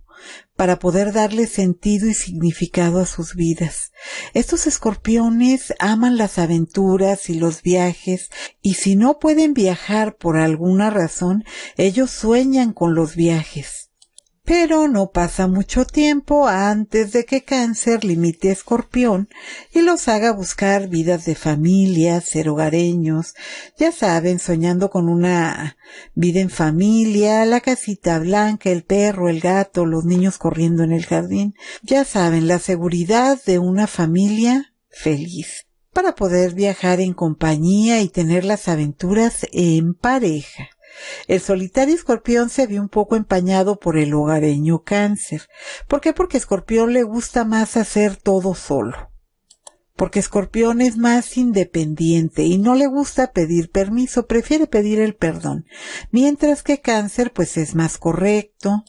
para poder darle sentido y significado a sus vidas. Estos escorpiones aman las aventuras y los viajes y si no pueden viajar por alguna razón, ellos sueñan con los viajes pero no pasa mucho tiempo antes de que Cáncer limite a Escorpión y los haga buscar vidas de familia, ser hogareños, ya saben, soñando con una vida en familia, la casita blanca, el perro, el gato, los niños corriendo en el jardín, ya saben, la seguridad de una familia feliz para poder viajar en compañía y tener las aventuras en pareja. El solitario escorpión se ve un poco empañado por el hogareño cáncer. ¿Por qué? Porque escorpión le gusta más hacer todo solo. Porque escorpión es más independiente y no le gusta pedir permiso, prefiere pedir el perdón. Mientras que cáncer pues es más correcto,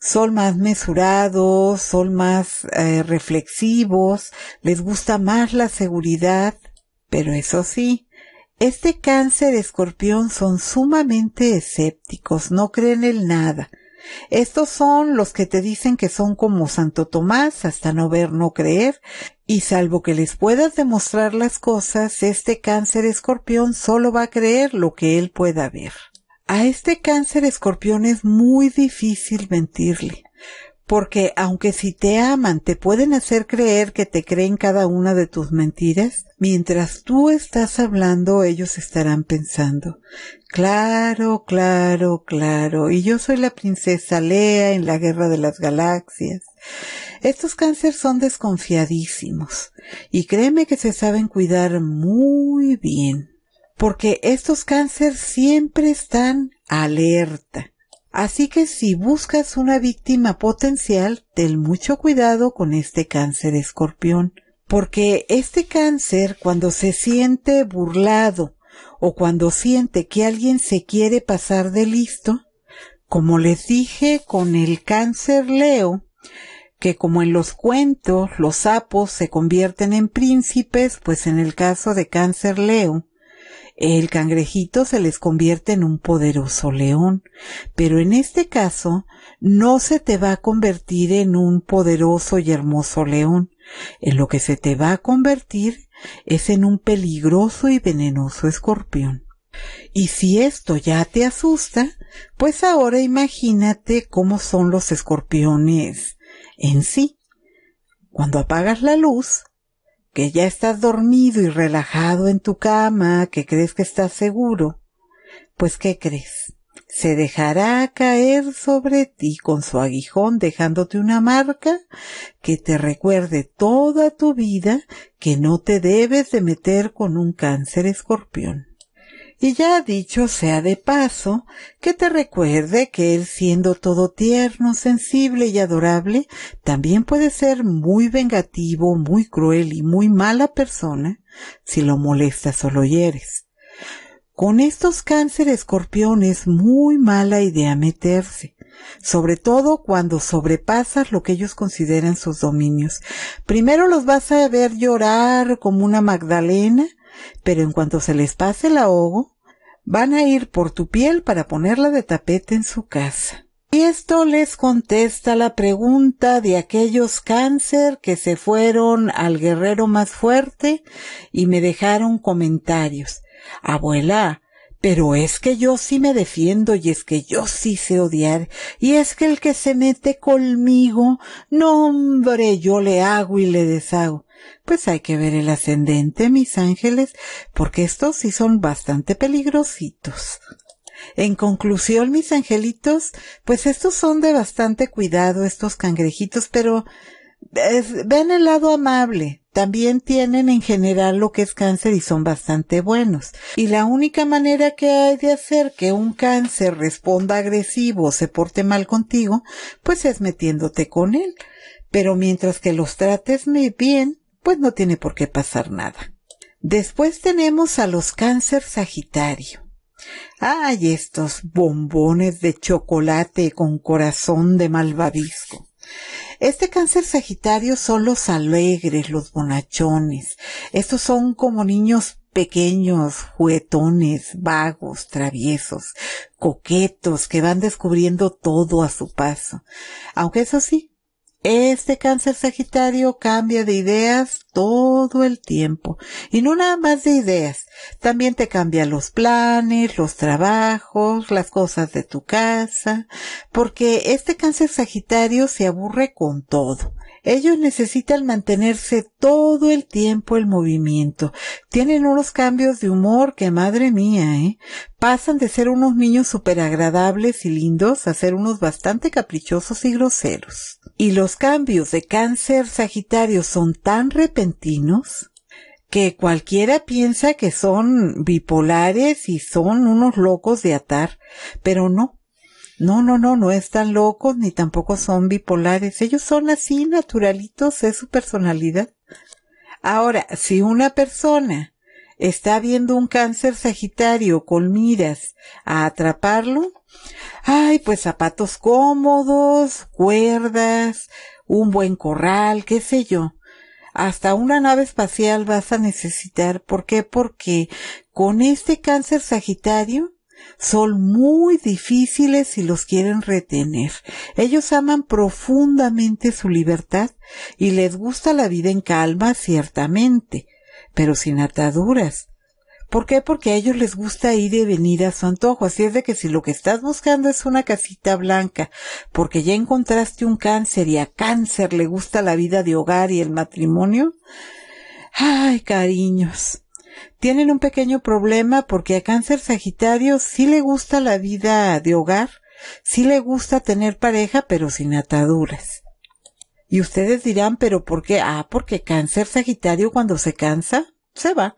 son más mesurados, son más eh, reflexivos, les gusta más la seguridad, pero eso sí, este cáncer escorpión son sumamente escépticos, no creen en nada. Estos son los que te dicen que son como Santo Tomás, hasta no ver, no creer, y salvo que les puedas demostrar las cosas, este cáncer escorpión solo va a creer lo que él pueda ver. A este cáncer escorpión es muy difícil mentirle porque aunque si te aman te pueden hacer creer que te creen cada una de tus mentiras, mientras tú estás hablando ellos estarán pensando, claro, claro, claro, y yo soy la princesa Lea en la Guerra de las Galaxias. Estos cáncer son desconfiadísimos, y créeme que se saben cuidar muy bien, porque estos cáncer siempre están alerta Así que si buscas una víctima potencial, ten mucho cuidado con este cáncer escorpión, porque este cáncer cuando se siente burlado o cuando siente que alguien se quiere pasar de listo, como les dije con el cáncer Leo, que como en los cuentos los sapos se convierten en príncipes, pues en el caso de cáncer Leo, el cangrejito se les convierte en un poderoso león, pero en este caso no se te va a convertir en un poderoso y hermoso león. En lo que se te va a convertir es en un peligroso y venenoso escorpión. Y si esto ya te asusta, pues ahora imagínate cómo son los escorpiones en sí. Cuando apagas la luz, que ya estás dormido y relajado en tu cama, que crees que estás seguro, pues ¿qué crees? Se dejará caer sobre ti con su aguijón dejándote una marca que te recuerde toda tu vida que no te debes de meter con un cáncer escorpión. Y ya dicho sea de paso, que te recuerde que él siendo todo tierno, sensible y adorable, también puede ser muy vengativo, muy cruel y muy mala persona si lo molestas o lo hieres. Con estos cáncer escorpión es muy mala idea meterse, sobre todo cuando sobrepasas lo que ellos consideran sus dominios. Primero los vas a ver llorar como una Magdalena pero en cuanto se les pase el ahogo, van a ir por tu piel para ponerla de tapete en su casa. Y esto les contesta la pregunta de aquellos cáncer que se fueron al guerrero más fuerte y me dejaron comentarios. Abuela, pero es que yo sí me defiendo y es que yo sí sé odiar y es que el que se mete conmigo, no hombre, yo le hago y le deshago. Pues hay que ver el ascendente, mis ángeles, porque estos sí son bastante peligrositos. En conclusión, mis angelitos, pues estos son de bastante cuidado, estos cangrejitos, pero ven el lado amable. También tienen en general lo que es cáncer y son bastante buenos. Y la única manera que hay de hacer que un cáncer responda agresivo o se porte mal contigo, pues es metiéndote con él. Pero mientras que los trates bien, pues no tiene por qué pasar nada. Después tenemos a los cáncer Sagitario. Ay, estos bombones de chocolate con corazón de malvavisco. Este cáncer Sagitario son los alegres, los bonachones. Estos son como niños pequeños, juguetones, vagos, traviesos, coquetos, que van descubriendo todo a su paso. Aunque eso sí, este cáncer Sagitario cambia de ideas todo el tiempo. Y no nada más de ideas. También te cambia los planes, los trabajos, las cosas de tu casa. Porque este cáncer Sagitario se aburre con todo. Ellos necesitan mantenerse todo el tiempo en movimiento. Tienen unos cambios de humor que madre mía, ¿eh? Pasan de ser unos niños súper agradables y lindos a ser unos bastante caprichosos y groseros y los cambios de cáncer sagitario son tan repentinos que cualquiera piensa que son bipolares y son unos locos de atar, pero no. No, no, no, no están locos ni tampoco son bipolares. Ellos son así naturalitos, es su personalidad. Ahora, si una persona está viendo un cáncer sagitario con miras a atraparlo? Ay, pues zapatos cómodos, cuerdas, un buen corral, qué sé yo. Hasta una nave espacial vas a necesitar. ¿Por qué? Porque con este cáncer sagitario son muy difíciles si los quieren retener. Ellos aman profundamente su libertad y les gusta la vida en calma, ciertamente pero sin ataduras. ¿Por qué? Porque a ellos les gusta ir y venir a su antojo. Así es de que si lo que estás buscando es una casita blanca, porque ya encontraste un cáncer y a cáncer le gusta la vida de hogar y el matrimonio, ay, cariños. Tienen un pequeño problema porque a cáncer Sagitario sí le gusta la vida de hogar, sí le gusta tener pareja, pero sin ataduras. Y ustedes dirán, pero ¿por qué? Ah, porque cáncer Sagitario cuando se cansa, se va.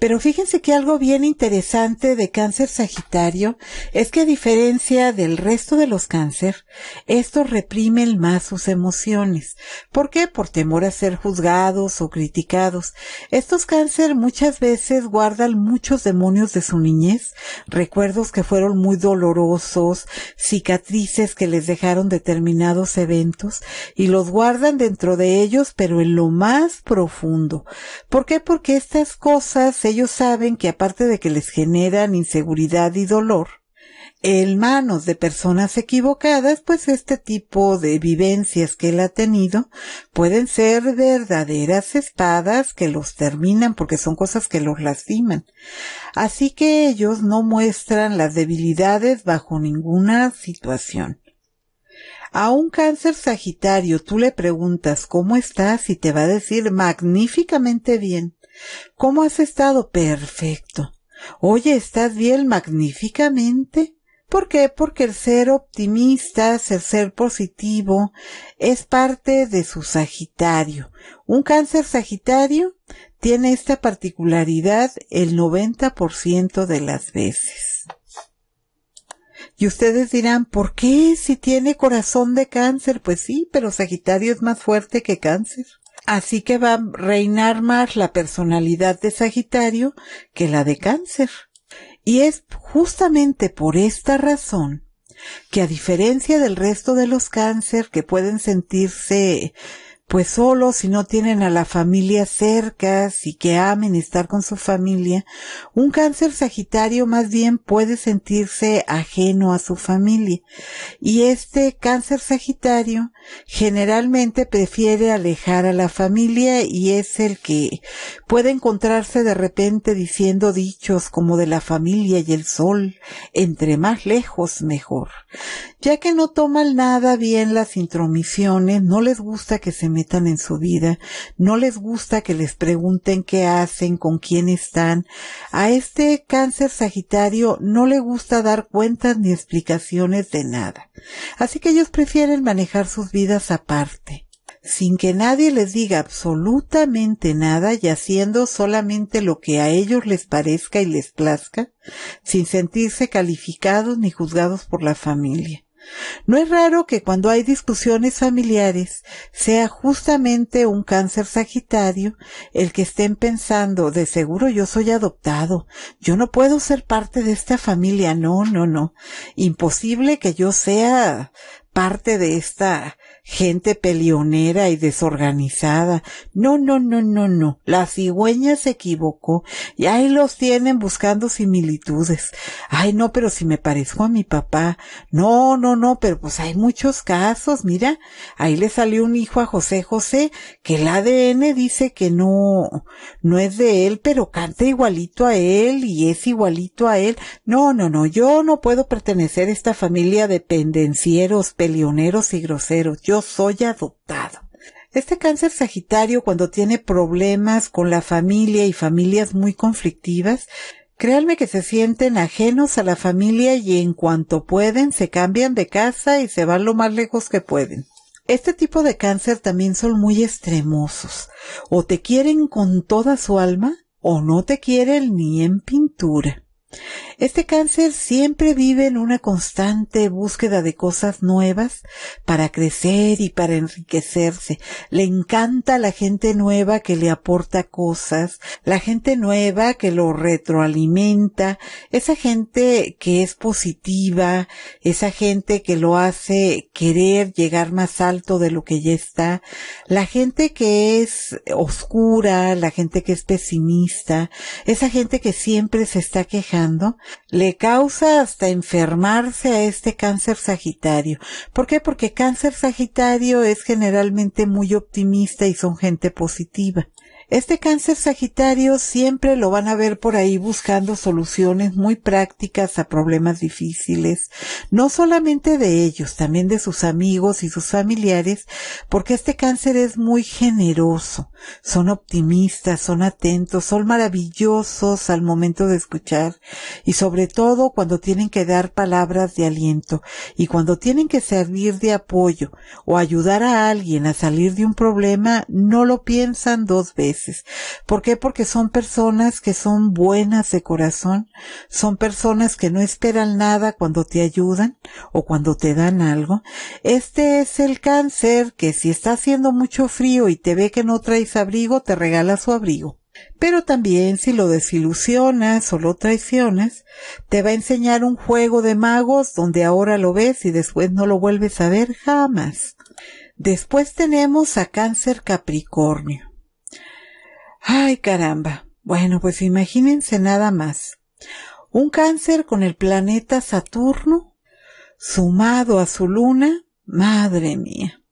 Pero fíjense que algo bien interesante de cáncer sagitario es que a diferencia del resto de los cáncer, estos reprimen más sus emociones. ¿Por qué? Por temor a ser juzgados o criticados. Estos cáncer muchas veces guardan muchos demonios de su niñez, recuerdos que fueron muy dolorosos, cicatrices que les dejaron determinados eventos y los guardan dentro de ellos pero en lo más profundo. ¿Por qué? Porque estas cosas se ellos saben que aparte de que les generan inseguridad y dolor, en manos de personas equivocadas, pues este tipo de vivencias que él ha tenido pueden ser verdaderas espadas que los terminan porque son cosas que los lastiman. Así que ellos no muestran las debilidades bajo ninguna situación. A un cáncer sagitario tú le preguntas cómo estás y te va a decir magníficamente bien. ¿Cómo has estado? Perfecto. Oye, ¿estás bien? Magníficamente. ¿Por qué? Porque el ser optimista, el ser positivo, es parte de su Sagitario. Un cáncer Sagitario tiene esta particularidad el 90% de las veces. Y ustedes dirán, ¿por qué si tiene corazón de cáncer? Pues sí, pero Sagitario es más fuerte que cáncer. Así que va a reinar más la personalidad de Sagitario que la de Cáncer. Y es justamente por esta razón que a diferencia del resto de los cáncer que pueden sentirse pues solo si no tienen a la familia cerca, si que amen estar con su familia, un cáncer sagitario más bien puede sentirse ajeno a su familia. Y este cáncer sagitario generalmente prefiere alejar a la familia y es el que puede encontrarse de repente diciendo dichos como de la familia y el sol, entre más lejos mejor. Ya que no toman nada bien las intromisiones, no les gusta que se me en su vida, no les gusta que les pregunten qué hacen, con quién están. A este cáncer sagitario no le gusta dar cuentas ni explicaciones de nada. Así que ellos prefieren manejar sus vidas aparte sin que nadie les diga absolutamente nada y haciendo solamente lo que a ellos les parezca y les plazca, sin sentirse calificados ni juzgados por la familia. No es raro que cuando hay discusiones familiares sea justamente un cáncer sagitario el que estén pensando, de seguro yo soy adoptado, yo no puedo ser parte de esta familia, no, no, no, imposible que yo sea parte de esta gente pelionera y desorganizada. No, no, no, no, no. La cigüeña se equivocó y ahí los tienen buscando similitudes. Ay, no, pero si me parezco a mi papá. No, no, no, pero pues hay muchos casos. Mira, ahí le salió un hijo a José José que el ADN dice que no, no es de él, pero canta igualito a él y es igualito a él. No, no, no, yo no puedo pertenecer a esta familia de pendencieros, pelioneros y groseros yo soy adoptado. Este cáncer sagitario, cuando tiene problemas con la familia y familias muy conflictivas, créanme que se sienten ajenos a la familia y en cuanto pueden se cambian de casa y se van lo más lejos que pueden. Este tipo de cáncer también son muy extremosos. O te quieren con toda su alma o no te quieren ni en pintura. Este cáncer siempre vive en una constante búsqueda de cosas nuevas para crecer y para enriquecerse. Le encanta la gente nueva que le aporta cosas, la gente nueva que lo retroalimenta, esa gente que es positiva, esa gente que lo hace querer llegar más alto de lo que ya está, la gente que es oscura, la gente que es pesimista, esa gente que siempre se está quejando le causa hasta enfermarse a este cáncer sagitario. ¿Por qué? Porque cáncer sagitario es generalmente muy optimista y son gente positiva. Este cáncer Sagitario siempre lo van a ver por ahí buscando soluciones muy prácticas a problemas difíciles, no solamente de ellos, también de sus amigos y sus familiares, porque este cáncer es muy generoso, son optimistas, son atentos, son maravillosos al momento de escuchar y sobre todo cuando tienen que dar palabras de aliento y cuando tienen que servir de apoyo o ayudar a alguien a salir de un problema, no lo piensan dos veces ¿Por qué? Porque son personas que son buenas de corazón, son personas que no esperan nada cuando te ayudan o cuando te dan algo. Este es el cáncer que si está haciendo mucho frío y te ve que no traes abrigo, te regala su abrigo. Pero también si lo desilusionas o lo traicionas, te va a enseñar un juego de magos donde ahora lo ves y después no lo vuelves a ver jamás. Después tenemos a cáncer Capricornio. Ay, caramba. Bueno, pues imagínense nada más. Un cáncer con el planeta Saturno sumado a su luna, madre mía.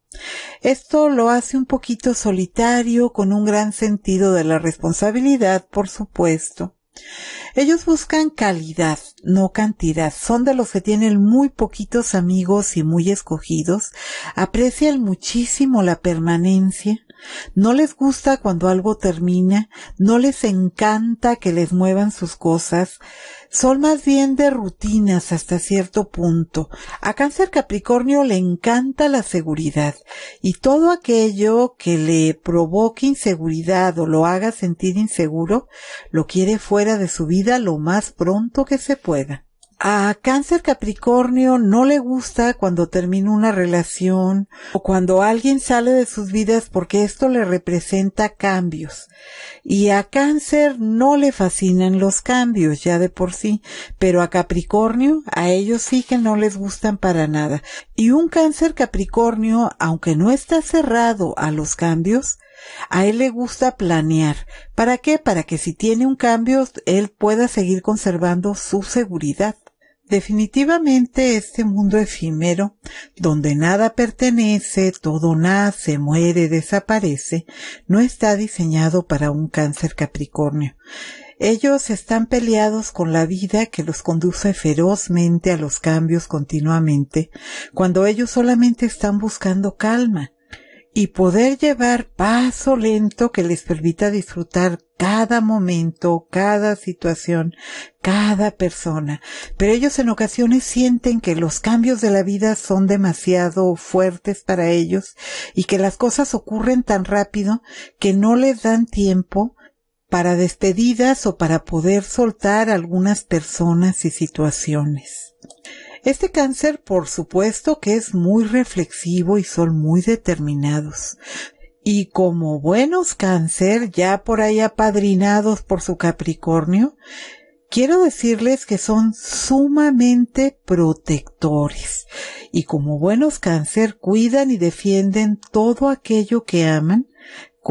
Esto lo hace un poquito solitario, con un gran sentido de la responsabilidad, por supuesto. Ellos buscan calidad, no cantidad. Son de los que tienen muy poquitos amigos y muy escogidos. Aprecian muchísimo la permanencia. No les gusta cuando algo termina, no les encanta que les muevan sus cosas, son más bien de rutinas hasta cierto punto. A cáncer Capricornio le encanta la seguridad y todo aquello que le provoque inseguridad o lo haga sentir inseguro, lo quiere fuera de su vida lo más pronto que se pueda. A cáncer Capricornio no le gusta cuando termina una relación o cuando alguien sale de sus vidas porque esto le representa cambios. Y a cáncer no le fascinan los cambios ya de por sí, pero a Capricornio a ellos sí que no les gustan para nada. Y un cáncer Capricornio, aunque no está cerrado a los cambios, a él le gusta planear. ¿Para qué? Para que si tiene un cambio, él pueda seguir conservando su seguridad. Definitivamente este mundo efímero, donde nada pertenece, todo nace, muere, desaparece, no está diseñado para un cáncer capricornio. Ellos están peleados con la vida que los conduce ferozmente a los cambios continuamente, cuando ellos solamente están buscando calma, y poder llevar paso lento que les permita disfrutar cada momento, cada situación, cada persona. Pero ellos en ocasiones sienten que los cambios de la vida son demasiado fuertes para ellos y que las cosas ocurren tan rápido que no les dan tiempo para despedidas o para poder soltar algunas personas y situaciones. Este cáncer, por supuesto, que es muy reflexivo y son muy determinados. Y como buenos cáncer, ya por ahí apadrinados por su Capricornio, quiero decirles que son sumamente protectores. Y como buenos cáncer, cuidan y defienden todo aquello que aman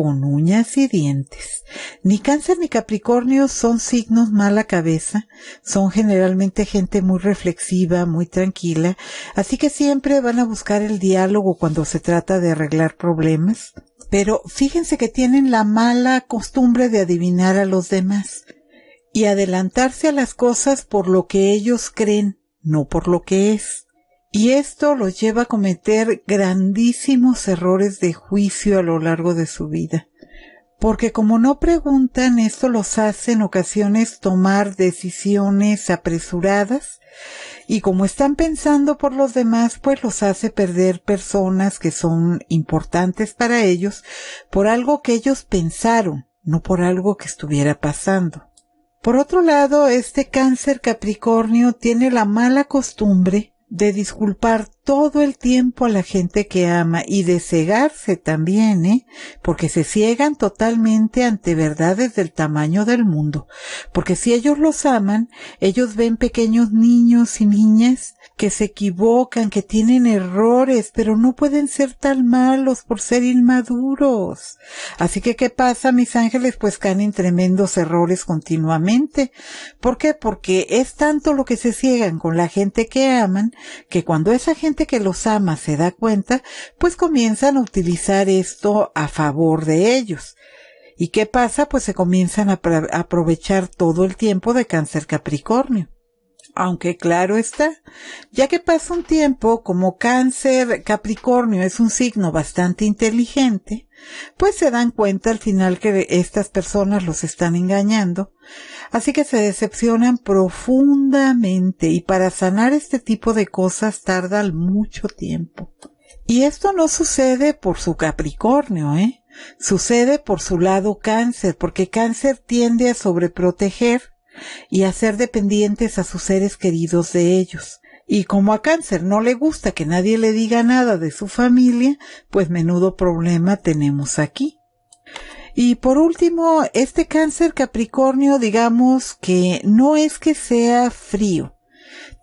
con uñas y dientes. Ni cáncer ni capricornio son signos mala cabeza, son generalmente gente muy reflexiva, muy tranquila, así que siempre van a buscar el diálogo cuando se trata de arreglar problemas. Pero fíjense que tienen la mala costumbre de adivinar a los demás y adelantarse a las cosas por lo que ellos creen, no por lo que es. Y esto los lleva a cometer grandísimos errores de juicio a lo largo de su vida. Porque como no preguntan, esto los hace en ocasiones tomar decisiones apresuradas y como están pensando por los demás, pues los hace perder personas que son importantes para ellos por algo que ellos pensaron, no por algo que estuviera pasando. Por otro lado, este cáncer Capricornio tiene la mala costumbre de disculpar todo el tiempo a la gente que ama y de cegarse también, ¿eh? Porque se ciegan totalmente ante verdades del tamaño del mundo. Porque si ellos los aman, ellos ven pequeños niños y niñas que se equivocan, que tienen errores, pero no pueden ser tan malos por ser inmaduros. Así que, ¿qué pasa, mis ángeles? Pues caen en tremendos errores continuamente. ¿Por qué? Porque es tanto lo que se ciegan con la gente que aman, que cuando esa gente que los ama se da cuenta, pues comienzan a utilizar esto a favor de ellos. ¿Y qué pasa? Pues se comienzan a aprovechar todo el tiempo de cáncer capricornio aunque claro está, ya que pasa un tiempo como cáncer Capricornio es un signo bastante inteligente, pues se dan cuenta al final que estas personas los están engañando, así que se decepcionan profundamente y para sanar este tipo de cosas tarda mucho tiempo. Y esto no sucede por su Capricornio, ¿eh? Sucede por su lado cáncer, porque cáncer tiende a sobreproteger y hacer dependientes a sus seres queridos de ellos. Y como a cáncer no le gusta que nadie le diga nada de su familia, pues menudo problema tenemos aquí. Y por último, este cáncer Capricornio, digamos que no es que sea frío.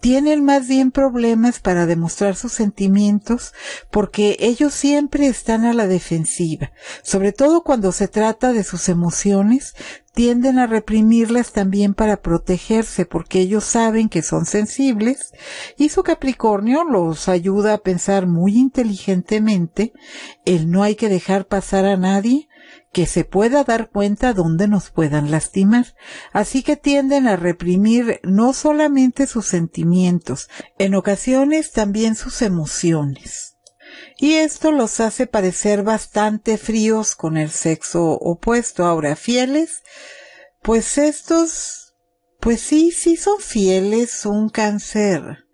Tienen más bien problemas para demostrar sus sentimientos porque ellos siempre están a la defensiva, sobre todo cuando se trata de sus emociones, tienden a reprimirlas también para protegerse porque ellos saben que son sensibles y su Capricornio los ayuda a pensar muy inteligentemente el no hay que dejar pasar a nadie que se pueda dar cuenta dónde nos puedan lastimar. Así que tienden a reprimir no solamente sus sentimientos, en ocasiones también sus emociones y esto los hace parecer bastante fríos con el sexo opuesto. Ahora, fieles, pues estos, pues sí, sí son fieles un cáncer.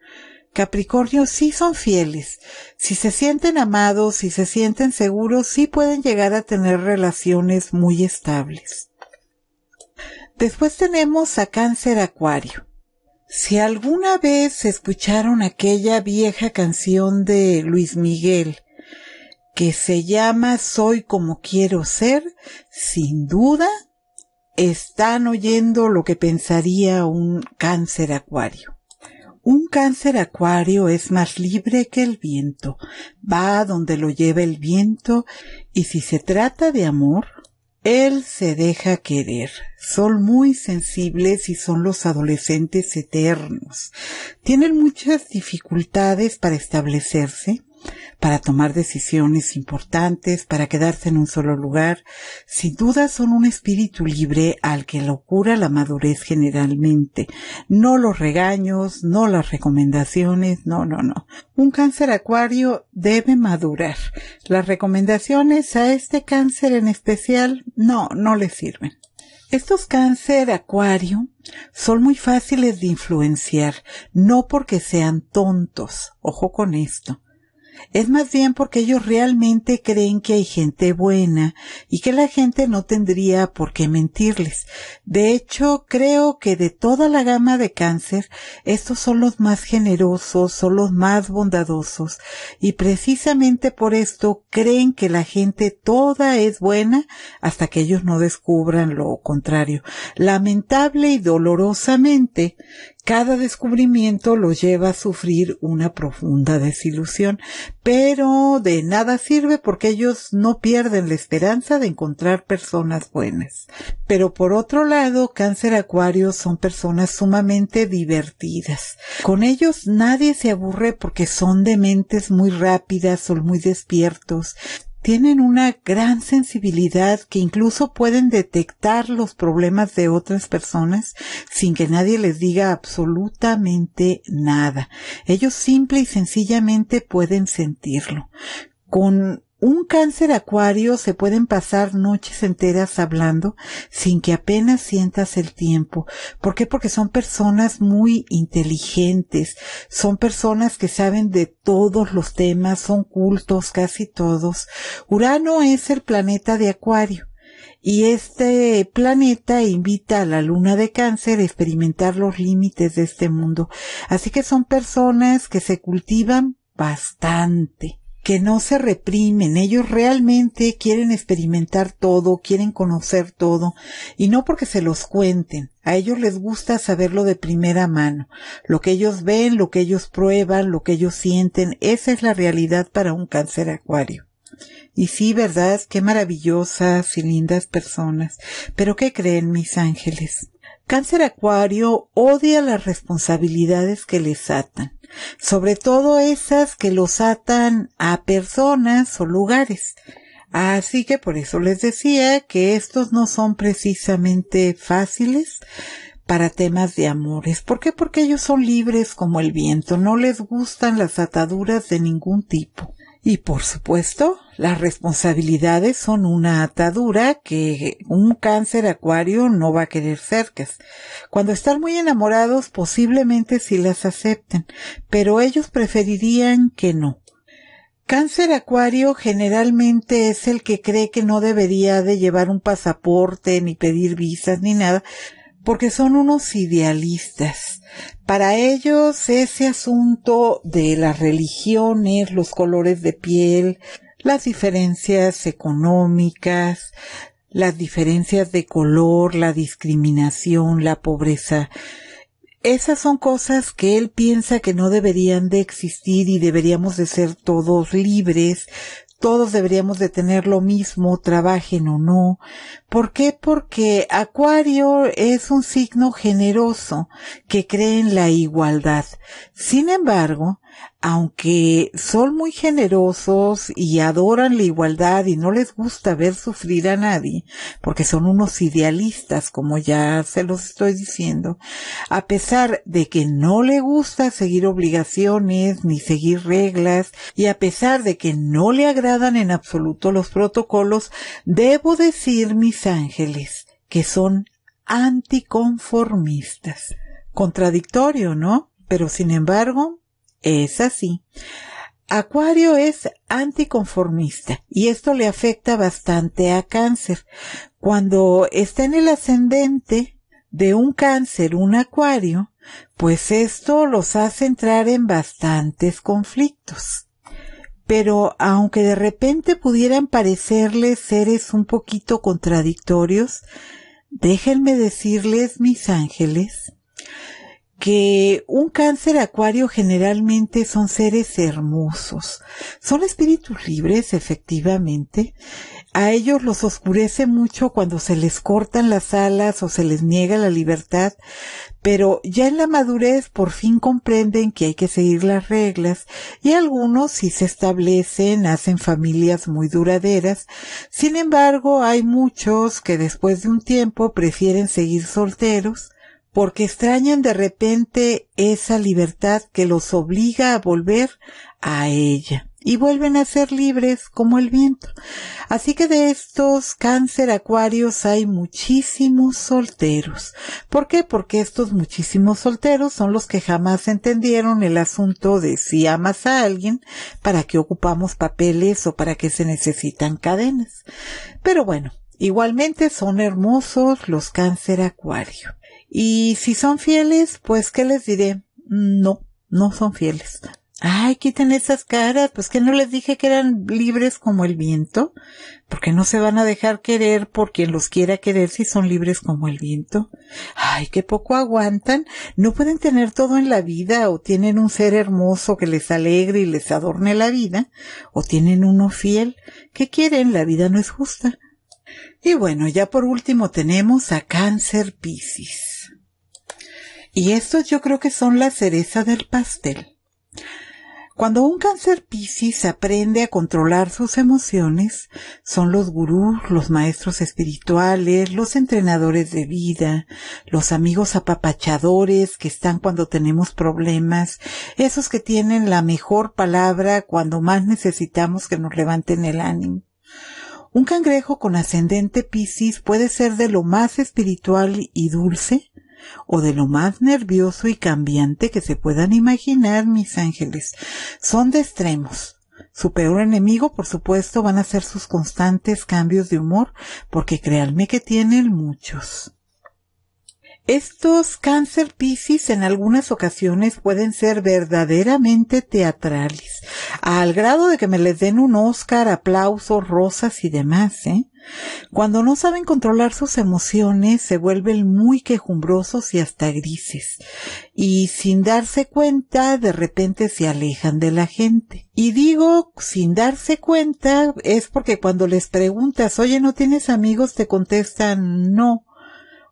Capricornio sí son fieles. Si se sienten amados, si se sienten seguros, sí pueden llegar a tener relaciones muy estables. Después tenemos a cáncer acuario. Si alguna vez escucharon aquella vieja canción de Luis Miguel, que se llama Soy como quiero ser, sin duda están oyendo lo que pensaría un cáncer acuario. Un cáncer acuario es más libre que el viento, va donde lo lleva el viento y si se trata de amor, él se deja querer. Son muy sensibles y son los adolescentes eternos. Tienen muchas dificultades para establecerse, para tomar decisiones importantes, para quedarse en un solo lugar, sin duda son un espíritu libre al que lo cura la madurez generalmente. No los regaños, no las recomendaciones, no, no, no. Un cáncer acuario debe madurar. Las recomendaciones a este cáncer en especial no, no le sirven. Estos cáncer acuario son muy fáciles de influenciar, no porque sean tontos, ojo con esto, es más bien porque ellos realmente creen que hay gente buena y que la gente no tendría por qué mentirles. De hecho, creo que de toda la gama de cáncer, estos son los más generosos, son los más bondadosos y precisamente por esto creen que la gente toda es buena hasta que ellos no descubran lo contrario. Lamentable y dolorosamente, cada descubrimiento los lleva a sufrir una profunda desilusión, pero de nada sirve porque ellos no pierden la esperanza de encontrar personas buenas. Pero por otro lado, cáncer acuario son personas sumamente divertidas. Con ellos nadie se aburre porque son de mentes muy rápidas, son muy despiertos, tienen una gran sensibilidad que incluso pueden detectar los problemas de otras personas sin que nadie les diga absolutamente nada. Ellos simple y sencillamente pueden sentirlo. Con un cáncer acuario se pueden pasar noches enteras hablando sin que apenas sientas el tiempo. ¿Por qué? Porque son personas muy inteligentes, son personas que saben de todos los temas, son cultos casi todos. Urano es el planeta de acuario. Y este planeta invita a la luna de cáncer a experimentar los límites de este mundo. Así que son personas que se cultivan bastante que no se reprimen, ellos realmente quieren experimentar todo, quieren conocer todo, y no porque se los cuenten, a ellos les gusta saberlo de primera mano, lo que ellos ven, lo que ellos prueban, lo que ellos sienten, esa es la realidad para un cáncer acuario. Y sí, verdad, qué maravillosas y lindas personas. Pero ¿qué creen mis ángeles? Cáncer Acuario odia las responsabilidades que les atan sobre todo esas que los atan a personas o lugares. Así que por eso les decía que estos no son precisamente fáciles para temas de amores. ¿Por qué? Porque ellos son libres como el viento, no les gustan las ataduras de ningún tipo. Y por supuesto, las responsabilidades son una atadura que un cáncer acuario no va a querer cercas. Cuando están muy enamorados, posiblemente sí las acepten, pero ellos preferirían que no. Cáncer acuario generalmente es el que cree que no debería de llevar un pasaporte, ni pedir visas, ni nada, porque son unos idealistas. Para ellos ese asunto de las religiones, los colores de piel, las diferencias económicas, las diferencias de color, la discriminación, la pobreza, esas son cosas que él piensa que no deberían de existir y deberíamos de ser todos libres, todos deberíamos de tener lo mismo, trabajen o no. ¿Por qué? Porque Acuario es un signo generoso que cree en la igualdad. Sin embargo, aunque son muy generosos y adoran la igualdad y no les gusta ver sufrir a nadie, porque son unos idealistas, como ya se los estoy diciendo, a pesar de que no le gusta seguir obligaciones ni seguir reglas, y a pesar de que no le agradan en absoluto los protocolos, debo decir, mis ángeles, que son anticonformistas. Contradictorio, ¿no? Pero sin embargo, es así. Acuario es anticonformista y esto le afecta bastante a cáncer. Cuando está en el ascendente de un cáncer, un acuario, pues esto los hace entrar en bastantes conflictos. Pero aunque de repente pudieran parecerles seres un poquito contradictorios, déjenme decirles, mis ángeles, que un cáncer acuario generalmente son seres hermosos. Son espíritus libres, efectivamente. A ellos los oscurece mucho cuando se les cortan las alas o se les niega la libertad, pero ya en la madurez por fin comprenden que hay que seguir las reglas y algunos si se establecen, hacen familias muy duraderas. Sin embargo, hay muchos que después de un tiempo prefieren seguir solteros porque extrañan de repente esa libertad que los obliga a volver a ella y vuelven a ser libres como el viento. Así que de estos cáncer acuarios hay muchísimos solteros. ¿Por qué? Porque estos muchísimos solteros son los que jamás entendieron el asunto de si amas a alguien, para que ocupamos papeles o para que se necesitan cadenas. Pero bueno, igualmente son hermosos los cáncer acuario. Y si son fieles, pues, ¿qué les diré? No, no son fieles. Ay, quiten esas caras, pues que no les dije que eran libres como el viento, porque no se van a dejar querer por quien los quiera querer si son libres como el viento. Ay, qué poco aguantan, no pueden tener todo en la vida, o tienen un ser hermoso que les alegre y les adorne la vida, o tienen uno fiel. ¿Qué quieren? La vida no es justa. Y bueno, ya por último tenemos a Cáncer Piscis. Y estos yo creo que son la cereza del pastel. Cuando un cáncer Piscis aprende a controlar sus emociones, son los gurús, los maestros espirituales, los entrenadores de vida, los amigos apapachadores que están cuando tenemos problemas, esos que tienen la mejor palabra cuando más necesitamos que nos levanten el ánimo. Un cangrejo con ascendente Piscis puede ser de lo más espiritual y dulce o de lo más nervioso y cambiante que se puedan imaginar, mis ángeles. Son de extremos. Su peor enemigo, por supuesto, van a ser sus constantes cambios de humor, porque créanme que tienen muchos. Estos cáncer piscis en algunas ocasiones pueden ser verdaderamente teatrales, al grado de que me les den un Oscar, aplausos, rosas y demás, ¿eh? Cuando no saben controlar sus emociones, se vuelven muy quejumbrosos y hasta grises. Y sin darse cuenta, de repente se alejan de la gente. Y digo, sin darse cuenta, es porque cuando les preguntas, oye, ¿no tienes amigos? te contestan, no.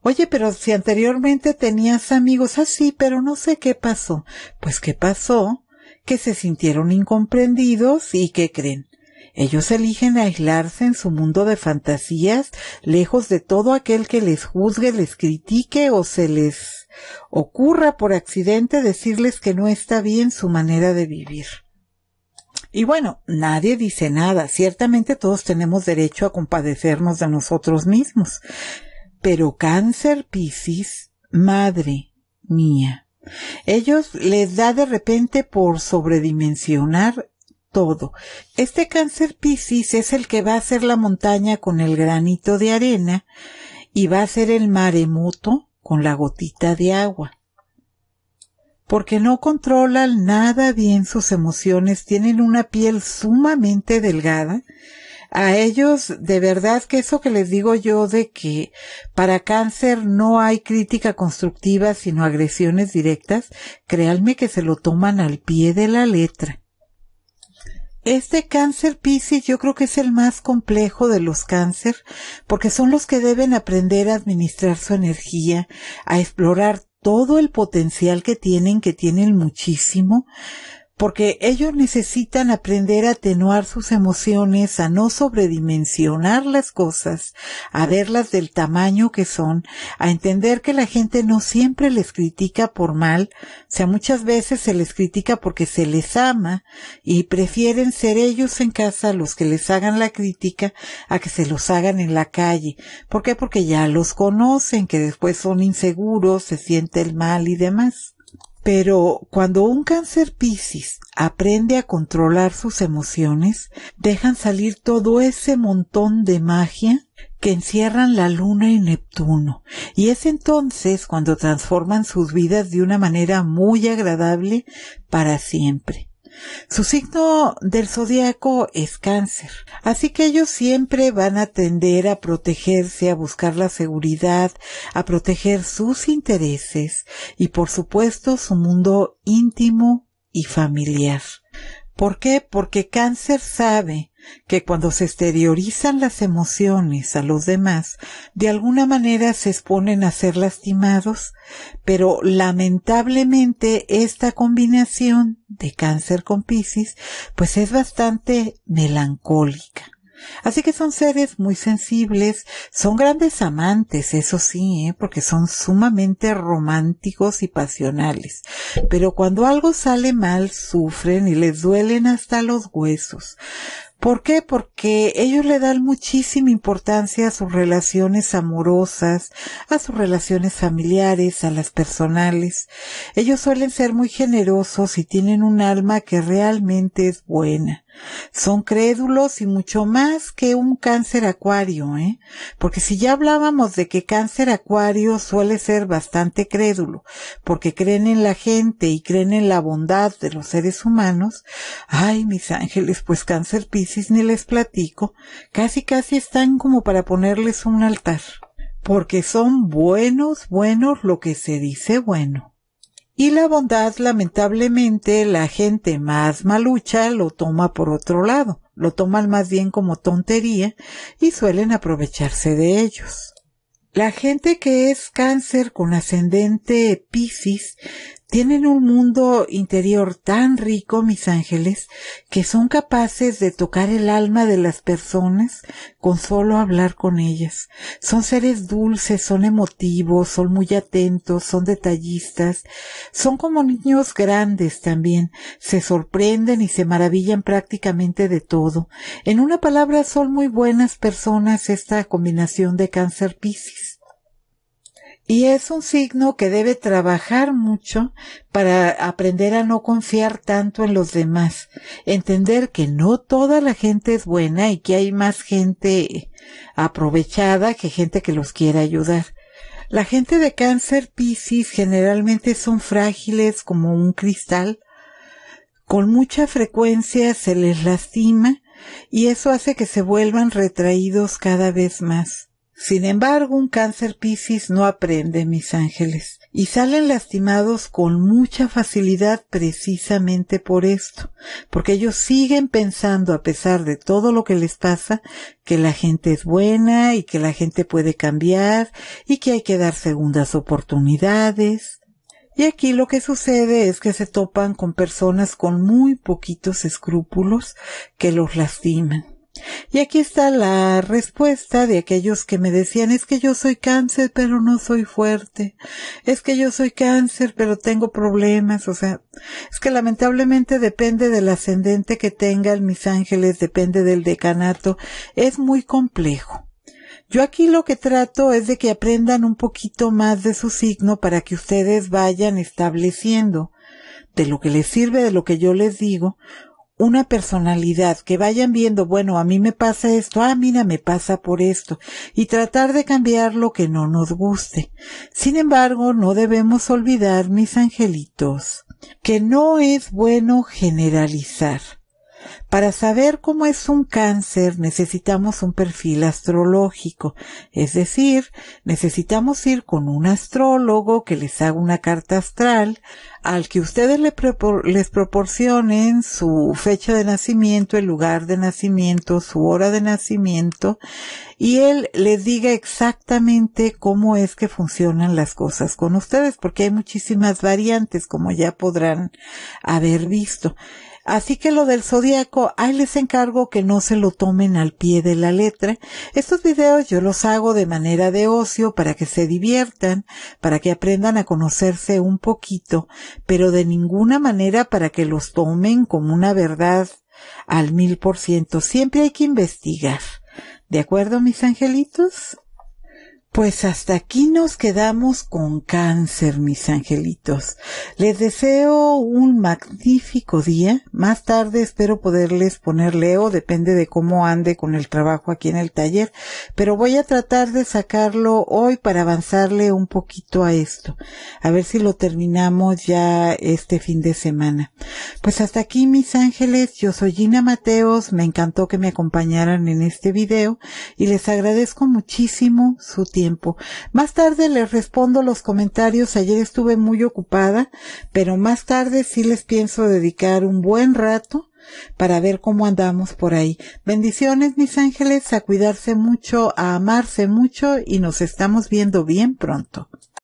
Oye, pero si anteriormente tenías amigos así, pero no sé qué pasó. Pues qué pasó, que se sintieron incomprendidos y qué creen. Ellos eligen aislarse en su mundo de fantasías, lejos de todo aquel que les juzgue, les critique o se les ocurra por accidente decirles que no está bien su manera de vivir. Y bueno, nadie dice nada. Ciertamente todos tenemos derecho a compadecernos de nosotros mismos pero cáncer Piscis, madre mía. Ellos les da de repente por sobredimensionar todo. Este cáncer Piscis es el que va a hacer la montaña con el granito de arena y va a ser el maremoto con la gotita de agua. Porque no controlan nada bien sus emociones, tienen una piel sumamente delgada a ellos de verdad que eso que les digo yo de que para cáncer no hay crítica constructiva sino agresiones directas, créanme que se lo toman al pie de la letra. Este cáncer Piscis yo creo que es el más complejo de los cáncer porque son los que deben aprender a administrar su energía, a explorar todo el potencial que tienen, que tienen muchísimo, porque ellos necesitan aprender a atenuar sus emociones, a no sobredimensionar las cosas, a verlas del tamaño que son, a entender que la gente no siempre les critica por mal, o sea, muchas veces se les critica porque se les ama y prefieren ser ellos en casa los que les hagan la crítica a que se los hagan en la calle. ¿Por qué? Porque ya los conocen, que después son inseguros, se siente el mal y demás. Pero cuando un cáncer Piscis aprende a controlar sus emociones, dejan salir todo ese montón de magia que encierran la Luna y Neptuno, y es entonces cuando transforman sus vidas de una manera muy agradable para siempre. Su signo del zodiaco es cáncer, así que ellos siempre van a tender a protegerse, a buscar la seguridad, a proteger sus intereses y por supuesto su mundo íntimo y familiar. ¿Por qué? Porque cáncer sabe que cuando se exteriorizan las emociones a los demás, de alguna manera se exponen a ser lastimados, pero lamentablemente esta combinación de cáncer con piscis, pues es bastante melancólica. Así que son seres muy sensibles, son grandes amantes, eso sí, ¿eh? porque son sumamente románticos y pasionales. Pero cuando algo sale mal, sufren y les duelen hasta los huesos. ¿Por qué? Porque ellos le dan muchísima importancia a sus relaciones amorosas, a sus relaciones familiares, a las personales. Ellos suelen ser muy generosos y tienen un alma que realmente es buena. Son crédulos y mucho más que un cáncer acuario, ¿eh? Porque si ya hablábamos de que cáncer acuario suele ser bastante crédulo, porque creen en la gente y creen en la bondad de los seres humanos, ay, mis ángeles, pues cáncer piscis ni les platico, casi casi están como para ponerles un altar porque son buenos, buenos lo que se dice bueno. Y la bondad, lamentablemente, la gente más malucha lo toma por otro lado, lo toman más bien como tontería y suelen aprovecharse de ellos. La gente que es cáncer con ascendente Piscis tienen un mundo interior tan rico, mis ángeles, que son capaces de tocar el alma de las personas con solo hablar con ellas. Son seres dulces, son emotivos, son muy atentos, son detallistas, son como niños grandes también, se sorprenden y se maravillan prácticamente de todo. En una palabra, son muy buenas personas esta combinación de cáncer piscis. Y es un signo que debe trabajar mucho para aprender a no confiar tanto en los demás, entender que no toda la gente es buena y que hay más gente aprovechada que gente que los quiere ayudar. La gente de cáncer piscis generalmente son frágiles como un cristal, con mucha frecuencia se les lastima y eso hace que se vuelvan retraídos cada vez más. Sin embargo, un cáncer Piscis no aprende, mis ángeles, y salen lastimados con mucha facilidad precisamente por esto, porque ellos siguen pensando, a pesar de todo lo que les pasa, que la gente es buena y que la gente puede cambiar y que hay que dar segundas oportunidades. Y aquí lo que sucede es que se topan con personas con muy poquitos escrúpulos que los lastiman y aquí está la respuesta de aquellos que me decían es que yo soy cáncer pero no soy fuerte, es que yo soy cáncer pero tengo problemas, o sea, es que lamentablemente depende del ascendente que tengan mis ángeles, depende del decanato, es muy complejo. Yo aquí lo que trato es de que aprendan un poquito más de su signo para que ustedes vayan estableciendo de lo que les sirve, de lo que yo les digo, una personalidad, que vayan viendo, bueno, a mí me pasa esto, ah, mira, me pasa por esto, y tratar de cambiar lo que no nos guste. Sin embargo, no debemos olvidar, mis angelitos, que no es bueno generalizar. Para saber cómo es un cáncer necesitamos un perfil astrológico, es decir, necesitamos ir con un astrólogo que les haga una carta astral, al que ustedes les proporcionen su fecha de nacimiento, el lugar de nacimiento, su hora de nacimiento, y él les diga exactamente cómo es que funcionan las cosas con ustedes, porque hay muchísimas variantes, como ya podrán haber visto. Así que lo del zodiaco, ahí les encargo que no se lo tomen al pie de la letra. Estos videos yo los hago de manera de ocio para que se diviertan, para que aprendan a conocerse un poquito, pero de ninguna manera para que los tomen como una verdad al mil por ciento. Siempre hay que investigar. ¿De acuerdo, mis angelitos? Pues hasta aquí nos quedamos con cáncer, mis angelitos. Les deseo un magnífico día. Más tarde espero poderles poner Leo, depende de cómo ande con el trabajo aquí en el taller, pero voy a tratar de sacarlo hoy para avanzarle un poquito a esto. A ver si lo terminamos ya este fin de semana. Pues hasta aquí, mis ángeles. Yo soy Gina Mateos. Me encantó que me acompañaran en este video y les agradezco muchísimo su tiempo más tarde les respondo los comentarios. Ayer estuve muy ocupada, pero más tarde sí les pienso dedicar un buen rato para ver cómo andamos por ahí. Bendiciones, mis ángeles, a cuidarse mucho, a amarse mucho y nos estamos viendo bien pronto.